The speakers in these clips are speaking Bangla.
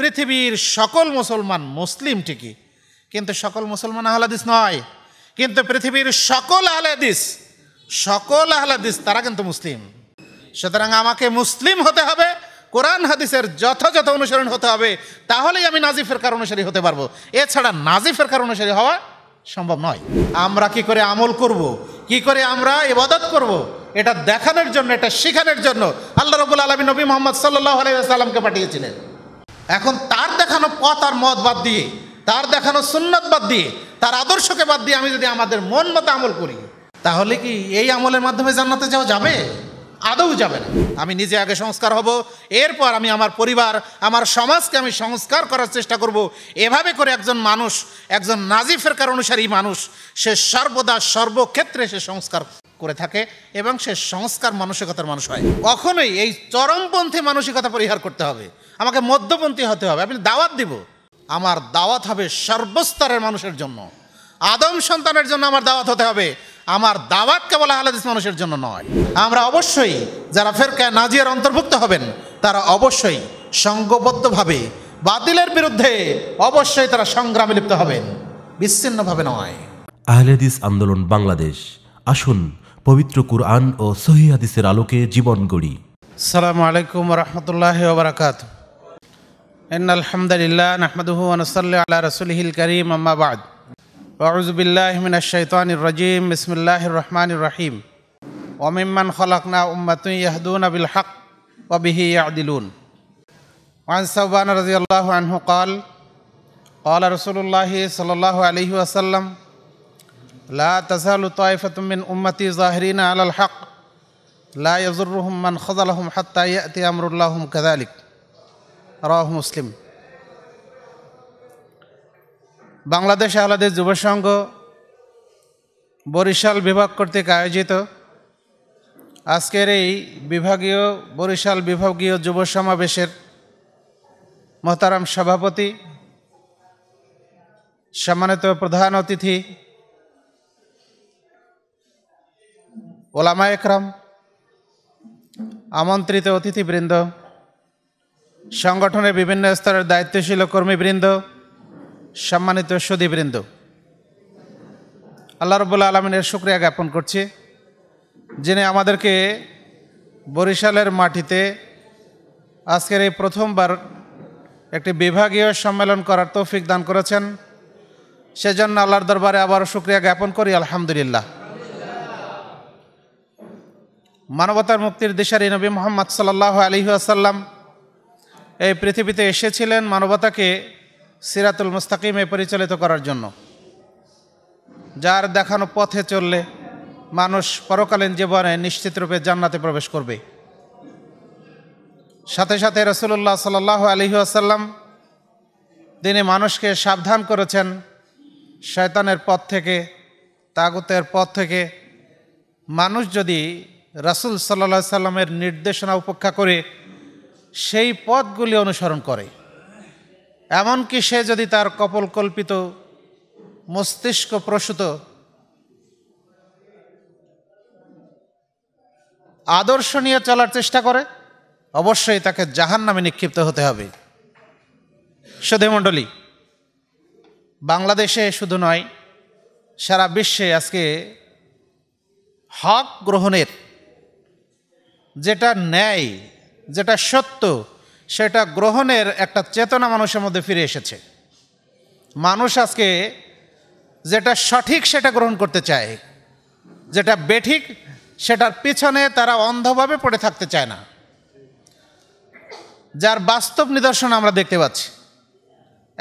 পৃথিবীর সকল মুসলমান মুসলিম ঠিকই কিন্তু সকল মুসলমান আহলাদিস নয় কিন্তু পৃথিবীর সকল আহলাদিস সকল আহলাদিস তারা কিন্তু মুসলিম সুতরাং আমাকে মুসলিম হতে হবে কোরআন হাদিসের যথাযথ অনুসরণ হতে হবে তাহলেই আমি নাজি ফেরকার অনুসারী হতে পারবো এছাড়া নাজি ফেরকার অনুসারী হওয়া সম্ভব নয় আমরা কি করে আমল করব। কি করে আমরা ইবাদত করব। এটা দেখানোর জন্য এটা শেখানোর জন্য আল্লাহ রবুল আলমী নবী মোহাম্মদ সাল্লাহ আলাইসাল্লামকে পাঠিয়েছিলেন এখন তার দেখানো পথ আর মত বাদ দিয়ে তার দেখানো সুন্নত বাদ দিয়ে তার আদর্শকে বাদ দিয়ে আমি যদি আমাদের মন মতো আমল করি তাহলে কি এই আমলের মাধ্যমে জান্নাতে যাওয়া যাবে আদৌ যাবে না আমি নিজে আগে সংস্কার হব এরপর আমি আমার পরিবার আমার সমাজকে আমি সংস্কার করার চেষ্টা করব এভাবে করে একজন মানুষ একজন নাজিফের কার অনুসারী মানুষ সে সর্বদা সর্বক্ষেত্রে সে সংস্কার করে থাকে এবং সে সংস্কার মানসিকতার মানুষ হয় কখনোই এই চরমপন্থী মানসিকতা পরিহার করতে হবে আমাকে মধ্যপন্থী হতে হবে আমি দাওয়াত দিব আমার দাওয়াত হবে সর্বস্তরের মানুষের জন্য আদম সন্তানের জন্য আমার দাওয়াত হতে হবে আমার দাওয়াত কেবল আহলাদিস মানুষের জন্য নয় আমরা অবশ্যই যারা ফেরকায় নাজিয়ার অন্তর্ভুক্ত হবেন তারা অবশ্যই সঙ্গবদ্ধভাবে বাতিলের বিরুদ্ধে অবশ্যই তারা সংগ্রামে লিপ্ত হবেন বিচ্ছিন্নভাবে নয় আহলেদিস আন্দোলন বাংলাদেশ আসুন পবিত্র কুরআন ও সহি হাদিসের আলোকে জীবন গড়ি সালামু আলাইকুম রহমতুল্লাহ বারাকাতুহু إن الحمد لله نحمده ونصلي على رسوله الكريم أما بعد أعوذ بالله من الشيطان الرجيم بسم الله الرحمن الرحيم وممن خلقنا أمة يهدون بالحق وبه يعدلون وعن ثوبان رضي الله عنه قال قال رسول الله صلى الله عليه وسلم لا تزال طائفة من أمتي ظاهرين على الحق لا يضرهم من خذلهم حتى يأتي أمر اللهم كذلك রাহ মুসলিম বাংলাদেশ আহলাদের যুব সংঘ বরিশাল বিভাগ কর্তৃক আয়োজিত আজকের এই বিভাগীয় বরিশাল বিভাগীয় যুব সমাবেশের মহতারাম সভাপতি সম্মানিত প্রধান অতিথি ওলামা একরাম আমন্ত্রিত অতিথিবৃন্দ সংগঠনের বিভিন্ন স্তরের দায়িত্বশীল কর্মীবৃন্দ সম্মানিত সুদীবৃন্দ আল্লাহ রবুল্লা আলমিনের শুক্রিয়া জ্ঞাপন করছি যিনি আমাদেরকে বরিশালের মাটিতে আজকের এই প্রথমবার একটি বিভাগীয় সম্মেলন করার তৌফিক দান করেছেন সেজন্য আল্লাহর দরবারে আবার শুক্রিয়া জ্ঞাপন করি আলহামদুলিল্লাহ মানবতার মুক্তির দিশারী নবী মোহাম্মদ সাল্লাহ আলী আসাল্লাম এই পৃথিবীতে এসেছিলেন মানবতাকে সিরাতুল মুস্তাকিমে পরিচালিত করার জন্য যার দেখানো পথে চললে মানুষ পরকালীন জীবনে নিশ্চিতরূপে জান্নাতে প্রবেশ করবে সাথে সাথে রসুল্লাহ সাল আলহি আসাল্লাম তিনি মানুষকে সাবধান করেছেন শয়তানের পথ থেকে তাগতের পথ থেকে মানুষ যদি রাসুল সাল্লা সাল্লামের নির্দেশনা উপেক্ষা করে সেই পথগুলি অনুসরণ করে এমনকি সে যদি তার কপলকল্পিত মস্তিষ্ক প্রসূত আদর্শ নিয়ে চলার চেষ্টা করে অবশ্যই তাকে জাহান নামে নিক্ষিপ্ত হতে হবে সুধেমণ্ডলী বাংলাদেশে শুধু নয় সারা বিশ্বে আজকে হক গ্রহণের যেটা ন্যায় যেটা সত্য সেটা গ্রহণের একটা চেতনা মানুষের মধ্যে ফিরে এসেছে মানুষ আজকে যেটা সঠিক সেটা গ্রহণ করতে চায় যেটা বেঠিক সেটার পিছনে তারা অন্ধভাবে পড়ে থাকতে চায় না যার বাস্তব নিদর্শন আমরা দেখতে পাচ্ছি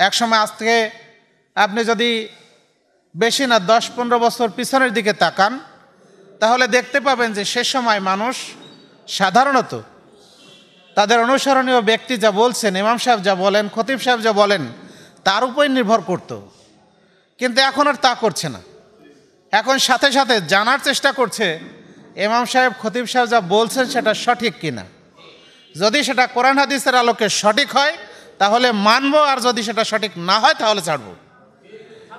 একসময় আজ থেকে আপনি যদি বেশি না দশ পনেরো বছর পিছনের দিকে তাকান তাহলে দেখতে পাবেন যে সে সময় মানুষ সাধারণত তাদের অনুসরণীয় ব্যক্তি যা বলছেন ইমাম সাহেব যা বলেন খতিব সাহেব যা বলেন তার উপরে নির্ভর করত কিন্তু এখন আর তা করছে না এখন সাথে সাথে জানার চেষ্টা করছে ইমাম সাহেব খতিব সাহেব যা বলছেন সেটা সঠিক কিনা যদি সেটা কোরআন হাদিসের আলোকে সঠিক হয় তাহলে মানব আর যদি সেটা সঠিক না হয় তাহলে ছাড়ব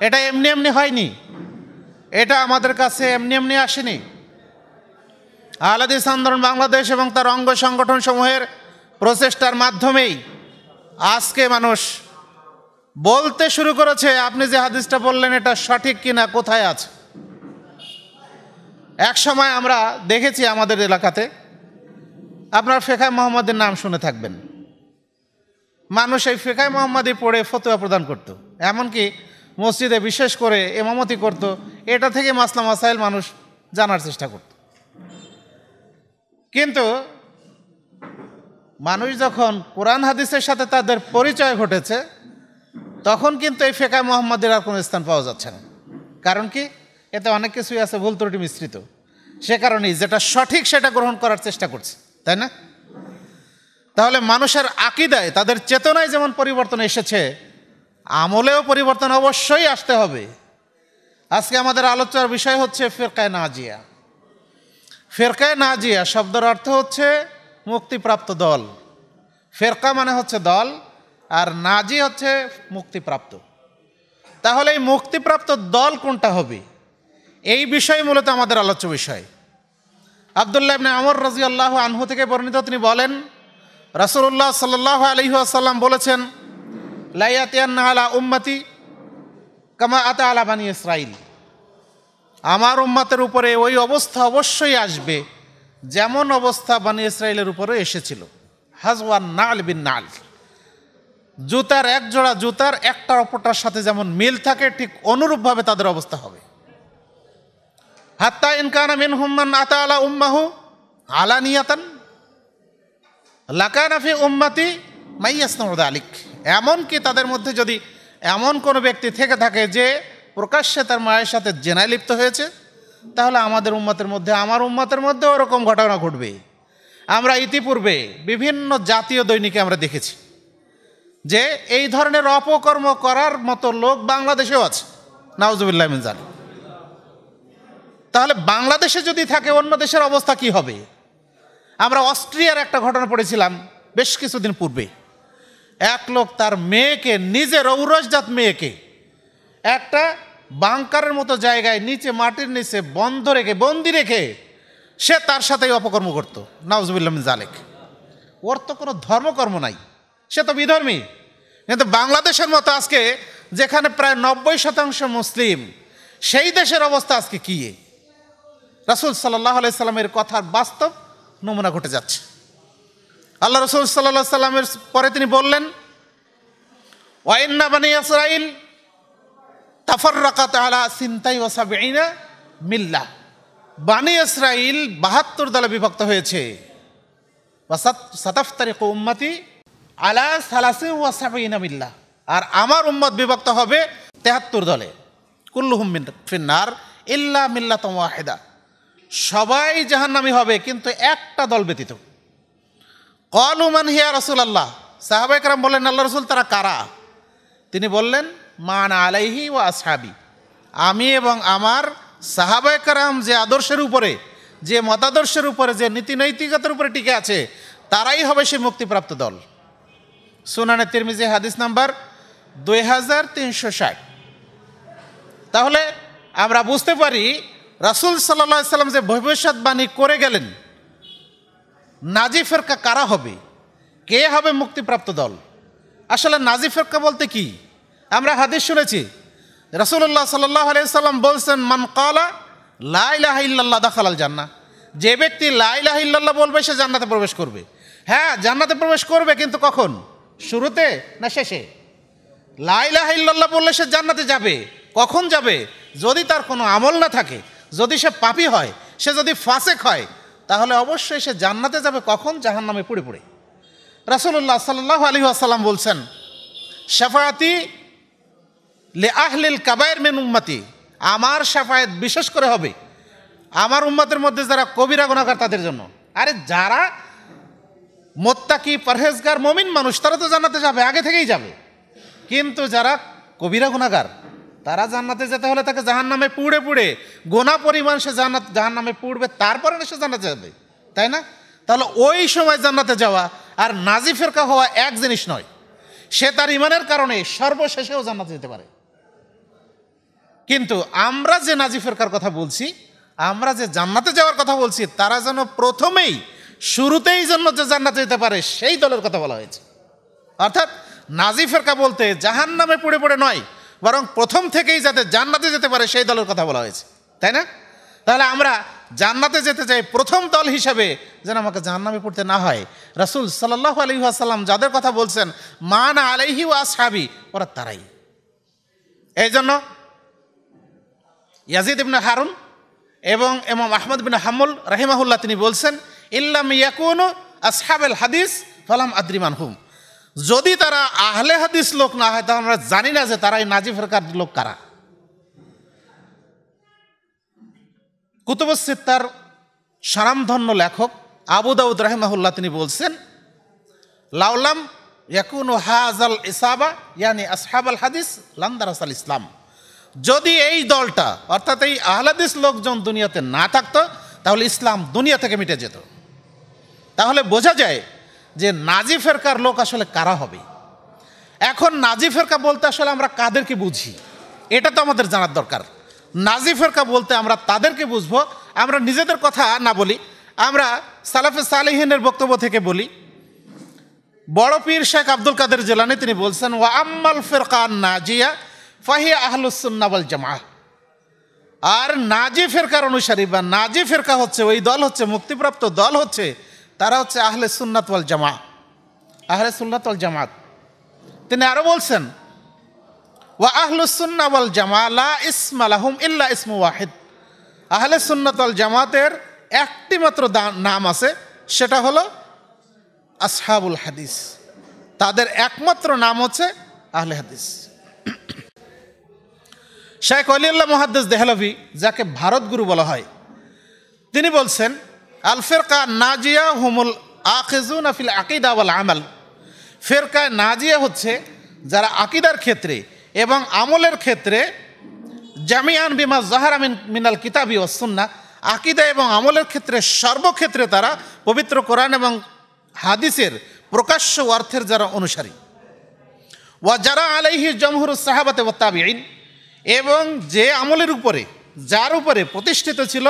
এটা এমনি এমনি হয়নি এটা আমাদের কাছে এমনি এমনি আসেনি আহলাদিস আন্দোলন বাংলাদেশ এবং তার অঙ্গ সংগঠন সমূহের প্রচেষ্টার মাধ্যমেই আজকে মানুষ বলতে শুরু করেছে আপনি যে হাদিসটা বললেন এটা সঠিক কিনা কোথায় আছে এক সময় আমরা দেখেছি আমাদের এলাকাতে আপনার ফেকায় মোহাম্মদের নাম শুনে থাকবেন মানুষ এই ফেখায় মোহাম্মদে পড়ে ফতোয়া প্রদান করত। এমনকি মসজিদে বিশেষ করে এমামতি করত এটা থেকে মাসলা মাসাইল মানুষ জানার চেষ্টা করত কিন্তু মানুষ যখন কোরআন হাদিসের সাথে তাদের পরিচয় ঘটেছে তখন কিন্তু এই ফেকায় মোহাম্মদের আর কোনো স্থান পাওয়া যাচ্ছে না কারণ কি এতে অনেক কিছুই আছে ভুল ত্রুটি মিশ্রিত সে কারণেই যেটা সঠিক সেটা গ্রহণ করার চেষ্টা করছে তাই না তাহলে মানুষের আকিদায় তাদের চেতনায় যেমন পরিবর্তন এসেছে আমলেও পরিবর্তন অবশ্যই আসতে হবে আজকে আমাদের আলোচনার বিষয় হচ্ছে ফেরকায় নাজিয়া ফেরকায় নাজিয়া শব্দের অর্থ হচ্ছে মুক্তিপ্রাপ্ত দল ফেরকা মানে হচ্ছে দল আর নাজি হচ্ছে মুক্তিপ্রাপ্ত তাহলে এই মুক্তিপ্রাপ্ত দল কোনটা হবে এই বিষয় মূলত আমাদের আলোচ্য বিষয় আবদুল্লাহ ইবনে আমর রাজি আল্লাহ আনহু থেকে বর্ণিত তিনি বলেন রাসুল্লাহ সাল্লাহ আলহি আসাল্লাম বলেছেন লাইয়াতিয়ান্না আলা উম্মতি কামা আতা আলা বানী ইসরাইল আমার উম্মাতের উপরে ওই অবস্থা অবশ্যই আসবে যেমন অবস্থা বানি ইসরায়েলের উপরে এসেছিল হাজওয়ান নাল বিন নাল জুতার এক জোড়া জুতার একটা অপরটার সাথে যেমন মিল থাকে ঠিক অনুরূপভাবে তাদের অবস্থা হবে হাত্তা ইনকানা মিন হুম্মান আতা আলা উম্মাহু আলা নিয়াতান লাকানাফি উম্মাতি মাইয়াসনদ আলিক এমনকি তাদের মধ্যে যদি এমন কোনো ব্যক্তি থেকে থাকে যে প্রকাশ্যে তার মায়ের সাথে জেনায় লিপ্ত হয়েছে তাহলে আমাদের উম্মাতের মধ্যে আমার উম্মাতের মধ্যে ওরকম ঘটনা ঘটবে আমরা ইতিপূর্বে বিভিন্ন জাতীয় দৈনিকে আমরা দেখেছি যে এই ধরনের অপকর্ম করার মতো লোক বাংলাদেশেও আছে নাউজুবিল্লাহ মিনজান তাহলে বাংলাদেশে যদি থাকে অন্য দেশের অবস্থা কি হবে আমরা অস্ট্রিয়ার একটা ঘটনা পড়েছিলাম বেশ কিছুদিন পূর্বে এক লোক তার মেয়েকে নিজের ঔরসজাত মেয়েকে একটা বাংকারের মতো জায়গায় নিচে মাটির নিচে বন্ধ রেখে বন্দি রেখে সে তার সাথেই অপকর্ম করত নাউজবুল্লাম জালেক ওর তো কোনো ধর্মকর্ম নাই সে তো বিধর্মী কিন্তু বাংলাদেশের মতো আজকে যেখানে প্রায় নব্বই শতাংশ মুসলিম সেই দেশের অবস্থা আজকে কী রাসুল সাল্লাহ সাল্লামের কথার বাস্তব নমুনা ঘটে যাচ্ছে আল্লাহ রসুল সাল্লাহ সাল্লামের পরে তিনি বললেন ওয়াইন্না বানি ইসরাইল তাফররাকাত আলা সিন্তাই ওয়াসাবিনা মিল্লা বানি ইসরাইল বাহাত্তর দলে বিভক্ত হয়েছে সাতাফতারিক উম্মাতি আলা সালাসিম ওয়াসাবিনা মিল্লা আর আমার উম্মত বিভক্ত হবে তেহাত্তর দলে কুল্লুহুম ফিন্নার ইল্লা মিল্লাত ওয়াহেদা সবাই জাহান্নামি হবে কিন্তু একটা দল ব্যতীত কলুমান হিয়া রসুল আল্লাহ সাহাবাইকরাম বললেন আল্লাহ রসুল তারা কারা তিনি বললেন মান আলাইহি ও আসহাবি আমি এবং আমার কারাম যে আদর্শের উপরে যে মতাদর্শের উপরে যে নীতি নৈতিকতার উপরে টিকে আছে তারাই হবে সে মুক্তিপ্রাপ্ত দল সুনানে তিরমিজি হাদিস নাম্বার দুই হাজার তিনশো ষাট তাহলে আমরা বুঝতে পারি রাসুল সাল্লা সাল্লাম যে ভবিষ্যৎবাণী করে গেলেন নাজি ফেরকা কারা হবে কে হবে মুক্তিপ্রাপ্ত দল আসলে নাজি ফেরকা বলতে কী আমরা হাদিস শুনেছি রসুল্লাহ সাল্লাম বলছেন মান কলা লাইলাহিল্লাহ দাখালাল জান্না যে ব্যক্তি ইল্লাল্লাহ বলবে সে জান্নাতে প্রবেশ করবে হ্যাঁ জান্নাতে প্রবেশ করবে কিন্তু কখন শুরুতে না শেষে লাইলাহিল্লাহ বললে সে জান্নাতে যাবে কখন যাবে যদি তার কোনো আমল না থাকে যদি সে পাপি হয় সে যদি ফাঁসেক হয় তাহলে অবশ্যই সে জান্নাতে যাবে কখন জাহান নামে পড়ে পড়ে রাসুল্লাহ সাল্লাহ আলী আসাল্লাম বলছেন শেফায়াতি লে আহলিল কাবায়ের মেন উম্মাতি আমার সাফায়াত বিশেষ করে হবে আমার উম্মাতের মধ্যে যারা কবিরা গুণাকার তাদের জন্য আরে যারা মোত্তাকি পরহেজগার মমিন মানুষ তারা তো জান্নাতে যাবে আগে থেকেই যাবে কিন্তু যারা কবিরা গুণাগার তারা জান্নাতে যেতে হলে তাকে জাহান নামে পুড়ে পুড়ে গোনা পরিমাণ সে জান্নাত জাহান নামে পুড়বে তারপরে সে জান্নাতে যাবে তাই না তাহলে ওই সময় জান্নাতে যাওয়া আর নাজি ফেরকা হওয়া এক জিনিস নয় সে তার ইমানের কারণে সর্বশেষেও জান্নাতে যেতে পারে কিন্তু আমরা যে নাজি ফেরকার কথা বলছি আমরা যে জান্নাতে যাওয়ার কথা বলছি তারা যেন প্রথমেই শুরুতেই জন্য যে জান্নাতে যেতে পারে সেই দলের কথা বলা হয়েছে অর্থাৎ নাজি ফেরকা বলতে জাহান নামে পড়ে পড়ে নয় বরং প্রথম থেকেই যাতে জান্নাতে যেতে পারে সেই দলের কথা বলা হয়েছে তাই না তাহলে আমরা জান্নাতে যেতে চাই প্রথম দল হিসাবে যেন আমাকে জাহান্নামে পড়তে না হয় রাসুল সাল্লাহ আলহি আসাল্লাম যাদের কথা বলছেন মান আলাইহি ওয়া সাবি ওরা তারাই এই জন্য ইয়াজিদ ইবনা হারুন এবং এমাম আহমদ বিন হাম্মুল রাহিমাহুল্লাহ তিনি বলছেন ইল্লাম ইয়াকুন আসহাবেল হাদিস ফলাম আদ্রিমান হুম যদি তারা আহলে হাদিস লোক না হয় তাহলে আমরা জানি না যে তারা এই নাজি ফেরকার লোক কারা কুতুবসিদ তার সারামধন্য লেখক আবু দাউদ রাহিমাহুল্লাহ তিনি বলছেন লাউলাম ইয়াকুন হাজ আল ইসাবা ইয়ানি আসহাব আল হাদিস লান্দারাস আল ইসলাম যদি এই দলটা অর্থাৎ এই আহলাদিস লোকজন দুনিয়াতে না থাকতো তাহলে ইসলাম দুনিয়া থেকে মিটে যেত তাহলে বোঝা যায় যে নাজি ফেরকার লোক আসলে কারা হবে এখন নাজি ফেরকা বলতে আসলে আমরা কাদেরকে বুঝি এটা তো আমাদের জানার দরকার নাজি ফেরকা বলতে আমরা তাদেরকে বুঝবো আমরা নিজেদের কথা না বলি আমরা সালাফে সালেহিনের বক্তব্য থেকে বলি বড় পীর শেখ আব্দুল কাদের জেলানি তিনি বলছেন ওয়া আম্মাল ফেরকা নাজিয়া ফাহি আহলুসুন্নাবল জামা আর নাজি ফেরকার অনুসারী বা নাজি ফেরকা হচ্ছে ওই দল হচ্ছে মুক্তিপ্রাপ্ত দল হচ্ছে তারা হচ্ছে আহলে সুন্নাতওয়াল জামা আহলে সুন্নাতওয়াল জামাত তিনি আরও বলছেন ওয়া আহলু সুন্নাবল জামা লা ইসমা লাহুম ইল্লা ইসমু ওয়াহিদ আহলে সুন্নাতওয়াল জামাতের একটি মাত্র নাম আছে সেটা হলো আসহাবুল হাদিস তাদের একমাত্র নাম হচ্ছে আহলে হাদিস শেখ অলিউল্লাহ মহাদ্দেস দেহলভি যাকে ভারত গুরু বলা হয় তিনি বলছেন আলফেরকা নাজিয়া হুমুল আখেজুন আফিল আকিদা ওয়াল আমাল ফেরকায় নাজিয়া হচ্ছে যারা আকিদার ক্ষেত্রে এবং আমলের ক্ষেত্রে জামিয়ান বিমা জাহারা মিনাল কিতাবি ওসুন্না আকিদা এবং আমলের ক্ষেত্রে সর্বক্ষেত্রে তারা পবিত্র কোরআন এবং হাদিসের প্রকাশ্য অর্থের যারা অনুসারী ওয়া যারা আলাইহি জমহুর সাহাবাতে ওয়াত্তাবিন এবং যে আমলের উপরে যার উপরে প্রতিষ্ঠিত ছিল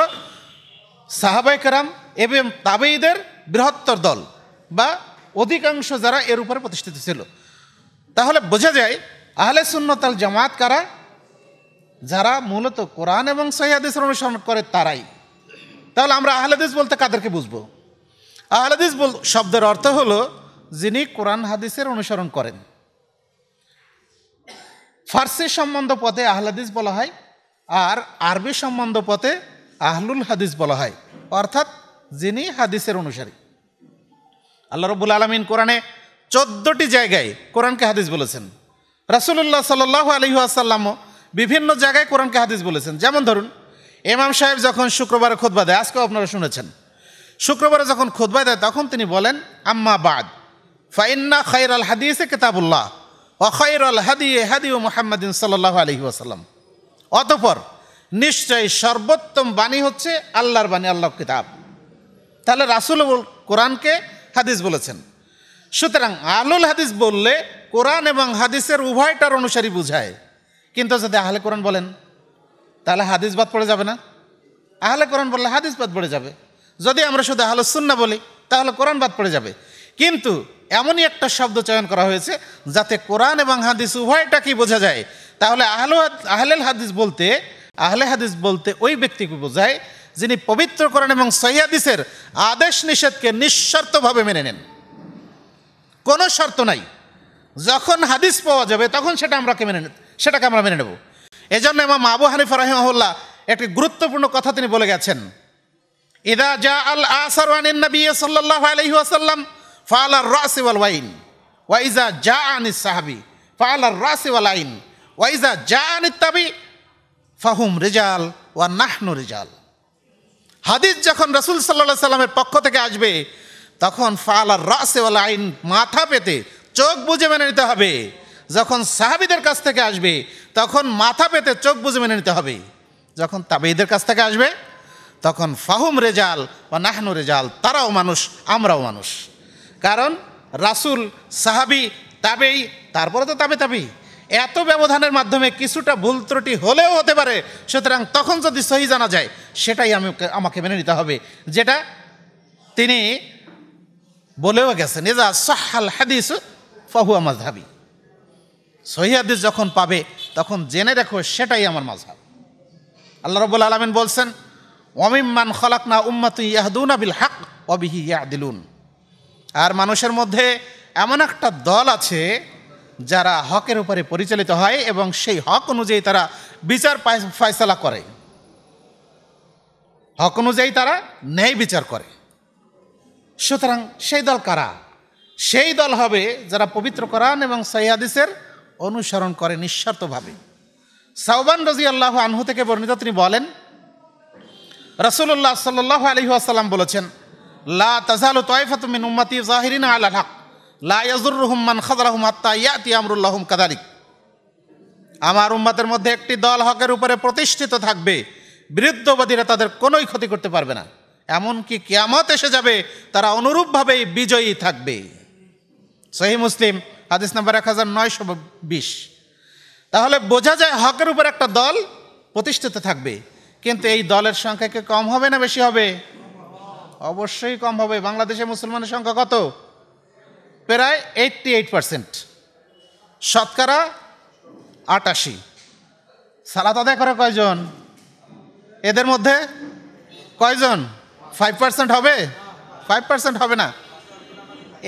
কারাম এবং তাবেইদের বৃহত্তর দল বা অধিকাংশ যারা এর উপরে প্রতিষ্ঠিত ছিল তাহলে বোঝা যায় আহলে সুন্নতাল জামাত কারা যারা মূলত কোরআন এবং সহিদের অনুসরণ করে তারাই তাহলে আমরা আহলেদিস বলতে কাদেরকে বুঝবো আহলেদিস বল শব্দের অর্থ হলো যিনি কোরআন হাদিসের অনুসরণ করেন ফার্সি সম্বন্ধ পথে আহলাদিস বলা হয় আর আরবি সম্বন্ধ পথে আহলুল হাদিস বলা হয় অর্থাৎ যিনি হাদিসের অনুসারী আল্লাহ রবুল আলমিন কোরআনে চোদ্দটি জায়গায় কোরআনকে হাদিস বলেছেন রাসুল্লাহ সাল আলহি আসাল্লামও বিভিন্ন জায়গায় কোরআনকে হাদিস বলেছেন যেমন ধরুন এমাম সাহেব যখন শুক্রবারে খোদবা দেয় আজকেও আপনারা শুনেছেন শুক্রবারে যখন খোদবা দেয় তখন তিনি বলেন আম্মা বাদ ফাইন্না খাইর আল হাদিসে কেতাবুল্লাহ অখয়ের হাদি হাদি ও মোহাম্মদ সাল্লাহ আলহি আসাল্লাম অতপর নিশ্চয় সর্বোত্তম বাণী হচ্ছে আল্লাহর বাণী আল্লাহ কিতাব তাহলে রাসুল কোরআনকে হাদিস বলেছেন সুতরাং আলুল হাদিস বললে কোরআন এবং হাদিসের উভয়টার অনুসারী বুঝায় কিন্তু যদি আহলে কোরআন বলেন তাহলে হাদিস বাদ পড়ে যাবে না আহলে কোরআন বললে হাদিস বাদ পড়ে যাবে যদি আমরা শুধু আহলে সুন্না বলি তাহলে কোরআন বাদ পড়ে যাবে কিন্তু এমনই একটা শব্দ চয়ন করা হয়েছে যাতে কোরআন এবং হাদিস উভয়টাকেই বোঝা যায় তাহলে আহল আহলেল হাদিস বলতে আহলে হাদিস বলতে ওই ব্যক্তিকে বোঝায় যিনি পবিত্র করেন এবং সহিদিসের আদেশ নিষেধকে নিঃশর্তভাবে মেনে নেন কোনো শর্ত নাই যখন হাদিস পাওয়া যাবে তখন সেটা আমরাকে মেনে সেটাকে আমরা মেনে নেব এজন্য ইমাম আবু হানিফ রাহিমহল্লা একটি গুরুত্বপূর্ণ কথা তিনি বলে গেছেন ইদা জা আল আসার নবী সাল্লাহ আলহিহাসাল্লাম ফালার রাসে ওয়াল ওয়াইন ওয়াইজা যা আনি সাহাবি ফালার রাসে ওয়াল আইন ওয়াইজা যা আনি তাবি ফাহুম রেজাল ওয়া নাহনু রেজাল হাদিস যখন রসুল সাল্লা সাল্লামের পক্ষ থেকে আসবে তখন ফালার রাসে ওয়াল আইন মাথা পেতে চোখ বুঝে মেনে নিতে হবে যখন সাহাবিদের কাছ থেকে আসবে তখন মাথা পেতে চোখ বুঝে মেনে নিতে হবে যখন তাবেইদের কাছ থেকে আসবে তখন ফাহুম রেজাল বা নাহনু রেজাল তারাও মানুষ আমরাও মানুষ কারণ রাসুল সাহাবি তাবেই তারপরে তো তাবে তাবেই এত ব্যবধানের মাধ্যমে কিছুটা ভুল ত্রুটি হলেও হতে পারে সুতরাং তখন যদি সহি জানা যায় সেটাই আমি আমাকে মেনে নিতে হবে যেটা তিনি বলেও গেছেন এজা সাহাল হাদিস ফাহুয়া মাঝহাবি সহি হাদিস যখন পাবে তখন জেনে রেখো সেটাই আমার মাঝহাব আল্লাহ রবুল আলমিন বলছেন অমিমান খলাকনা উম্মাতু ইয়াহদুনা আবিল হাক অবিহি ইয়াদিলুন আর মানুষের মধ্যে এমন একটা দল আছে যারা হকের উপরে পরিচালিত হয় এবং সেই হক অনুযায়ী তারা বিচার ফয়সলা করে হক অনুযায়ী তারা ন্যায় বিচার করে সুতরাং সেই দল কারা সেই দল হবে যারা পবিত্র কোরআন এবং সৈয়াদিসের অনুসরণ করে নিঃস্বার্থভাবে সাউবান রাজি আল্লাহ আনহু থেকে বর্ণিত তিনি বলেন রসুল্লাহ সাল্লাহ আলহিহাসাল্লাম বলেছেন লা তাজালু মিন উম্মাতি জাহিরিন আলা হক লা ইয়াজুর রহমান খাদ রহম আত্তা ইয়াতি আমরুল্লাহম কাদারিক আমার উম্মাতের মধ্যে একটি দল হকের উপরে প্রতিষ্ঠিত থাকবে বিরুদ্ধবাদীরা তাদের কোনোই ক্ষতি করতে পারবে না এমনকি কিয়ামত এসে যাবে তারা অনুরূপভাবেই বিজয়ী থাকবে সহি মুসলিম হাদিস নাম্বার এক হাজার নয়শো বিশ তাহলে বোঝা যায় হকের উপর একটা দল প্রতিষ্ঠিত থাকবে কিন্তু এই দলের সংখ্যা কি কম হবে না বেশি হবে অবশ্যই কম হবে বাংলাদেশে মুসলমানের সংখ্যা কত প্রায় এইটটি এইট পার্সেন্ট শতকরা আটাশি সালাত আদায় করে কয়জন এদের মধ্যে কয়জন ফাইভ পার্সেন্ট হবে ফাইভ পার্সেন্ট হবে না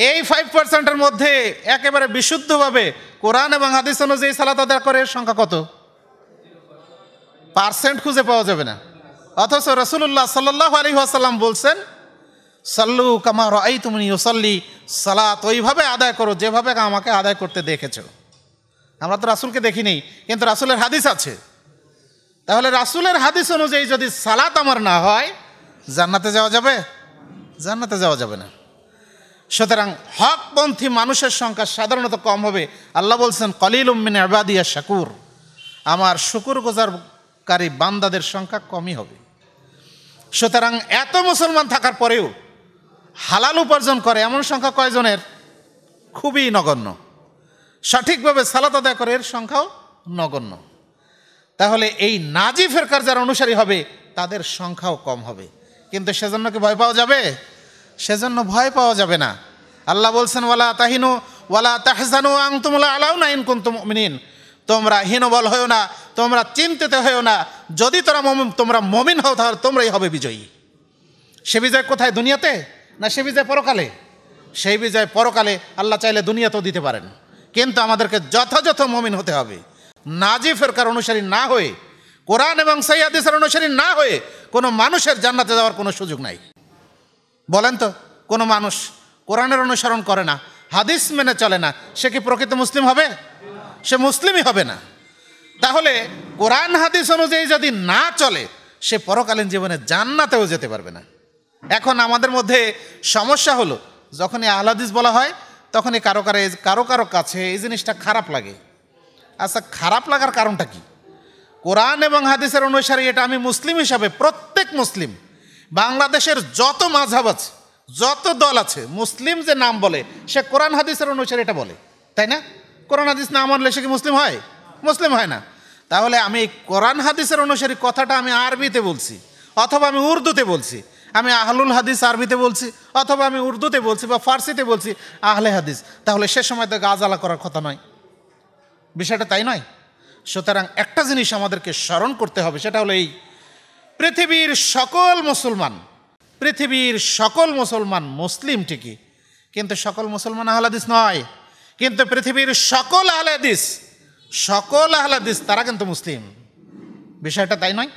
এই ফাইভ পার্সেন্টের মধ্যে একেবারে বিশুদ্ধভাবে কোরআন এবং হাদিস অনুযায়ী সালাত আদায় করে সংখ্যা কত পার্সেন্ট খুঁজে পাওয়া যাবে না অথচ রসুল্লাহ সাল্লি আসাল্লাম বলছেন সাল্লু কামার আই তুমি সালা তো ওইভাবে আদায় করো যেভাবে আমাকে আদায় করতে দেখেছ আমরা তো রাসুলকে দেখিনি কিন্তু রাসুলের হাদিস আছে তাহলে রাসুলের হাদিস অনুযায়ী যদি সালাত আমার না হয় জান্নাতে যাওয়া যাবে জান্নাতে যাওয়া যাবে না সুতরাং হকপন্থী মানুষের সংখ্যা সাধারণত কম হবে আল্লাহ বলছেন কলিল উম্মিন আবাদিয়া শাকুর আমার শুকুর গোজারকারী বান্দাদের সংখ্যা কমই হবে সুতরাং এত মুসলমান থাকার পরেও হালাল উপার্জন করে এমন সংখ্যা কয়জনের খুবই নগণ্য সঠিকভাবে সালাত আদায় করে এর সংখ্যাও নগণ্য তাহলে এই নাজি ফেরকার যারা অনুসারী হবে তাদের সংখ্যাও কম হবে কিন্তু সেজন্য কি ভয় পাওয়া যাবে সেজন্য ভয় পাওয়া যাবে না আল্লাহ বলছেন ওয়ালা তাহিনু ওয়ালা তাহসানু আং তুমলা আলাউ না ইন কুন্তুম মিনিন তোমরা হীনবল হয়েও না তোমরা চিন্তিত হয়েও না যদি তোমরা তোমরা মমিন হও তাহলে তোমরাই হবে বিজয়ী সে বিজয় কোথায় দুনিয়াতে না সে বিজয় পরকালে সেই বিজয় পরকালে আল্লাহ চাইলে দুনিয়াতেও দিতে পারেন কিন্তু আমাদেরকে যথাযথ মমিন হতে হবে নাজি ফেরকার অনুসারী না হয়ে কোরআন এবং সৈয়াদিসের অনুসারী না হয়ে কোনো মানুষের জান্নাতে যাওয়ার কোনো সুযোগ নাই বলেন তো কোনো মানুষ কোরআনের অনুসরণ করে না হাদিস মেনে চলে না সে কি প্রকৃত মুসলিম হবে সে মুসলিমই হবে না তাহলে কোরআন হাদিস অনুযায়ী যদি না চলে সে পরকালীন জীবনে জান্নাতেও যেতে পারবে না এখন আমাদের মধ্যে সমস্যা হলো যখন এই আহলাদিস বলা হয় তখন এই কারো কারো কারো কারো কাছে এই জিনিসটা খারাপ লাগে আচ্ছা খারাপ লাগার কারণটা কি কোরআন এবং হাদিসের অনুসারে এটা আমি মুসলিম হিসাবে প্রত্যেক মুসলিম বাংলাদেশের যত মাঝাব আছে যত দল আছে মুসলিম যে নাম বলে সে কোরআন হাদিসের অনুসারে এটা বলে তাই না কোরআন হাদিস না মানলে সে কি মুসলিম হয় মুসলিম হয় না তাহলে আমি কোরআন হাদিসের অনুসারে কথাটা আমি আরবিতে বলছি অথবা আমি উর্দুতে বলছি আমি আহলুল হাদিস আরবিতে বলছি অথবা আমি উর্দুতে বলছি বা ফার্সিতে বলছি আহলে হাদিস তাহলে সে সময় তো গাজালা করার কথা নয় বিষয়টা তাই নয় সুতরাং একটা জিনিস আমাদেরকে স্মরণ করতে হবে সেটা হলো এই পৃথিবীর সকল মুসলমান পৃথিবীর সকল মুসলমান মুসলিম ঠিকই কিন্তু সকল মুসলমান আহলাদিস নয় কিন্তু পৃথিবীর সকল আহলাদিস সকল আহলাদিস তারা কিন্তু মুসলিম বিষয়টা তাই নয়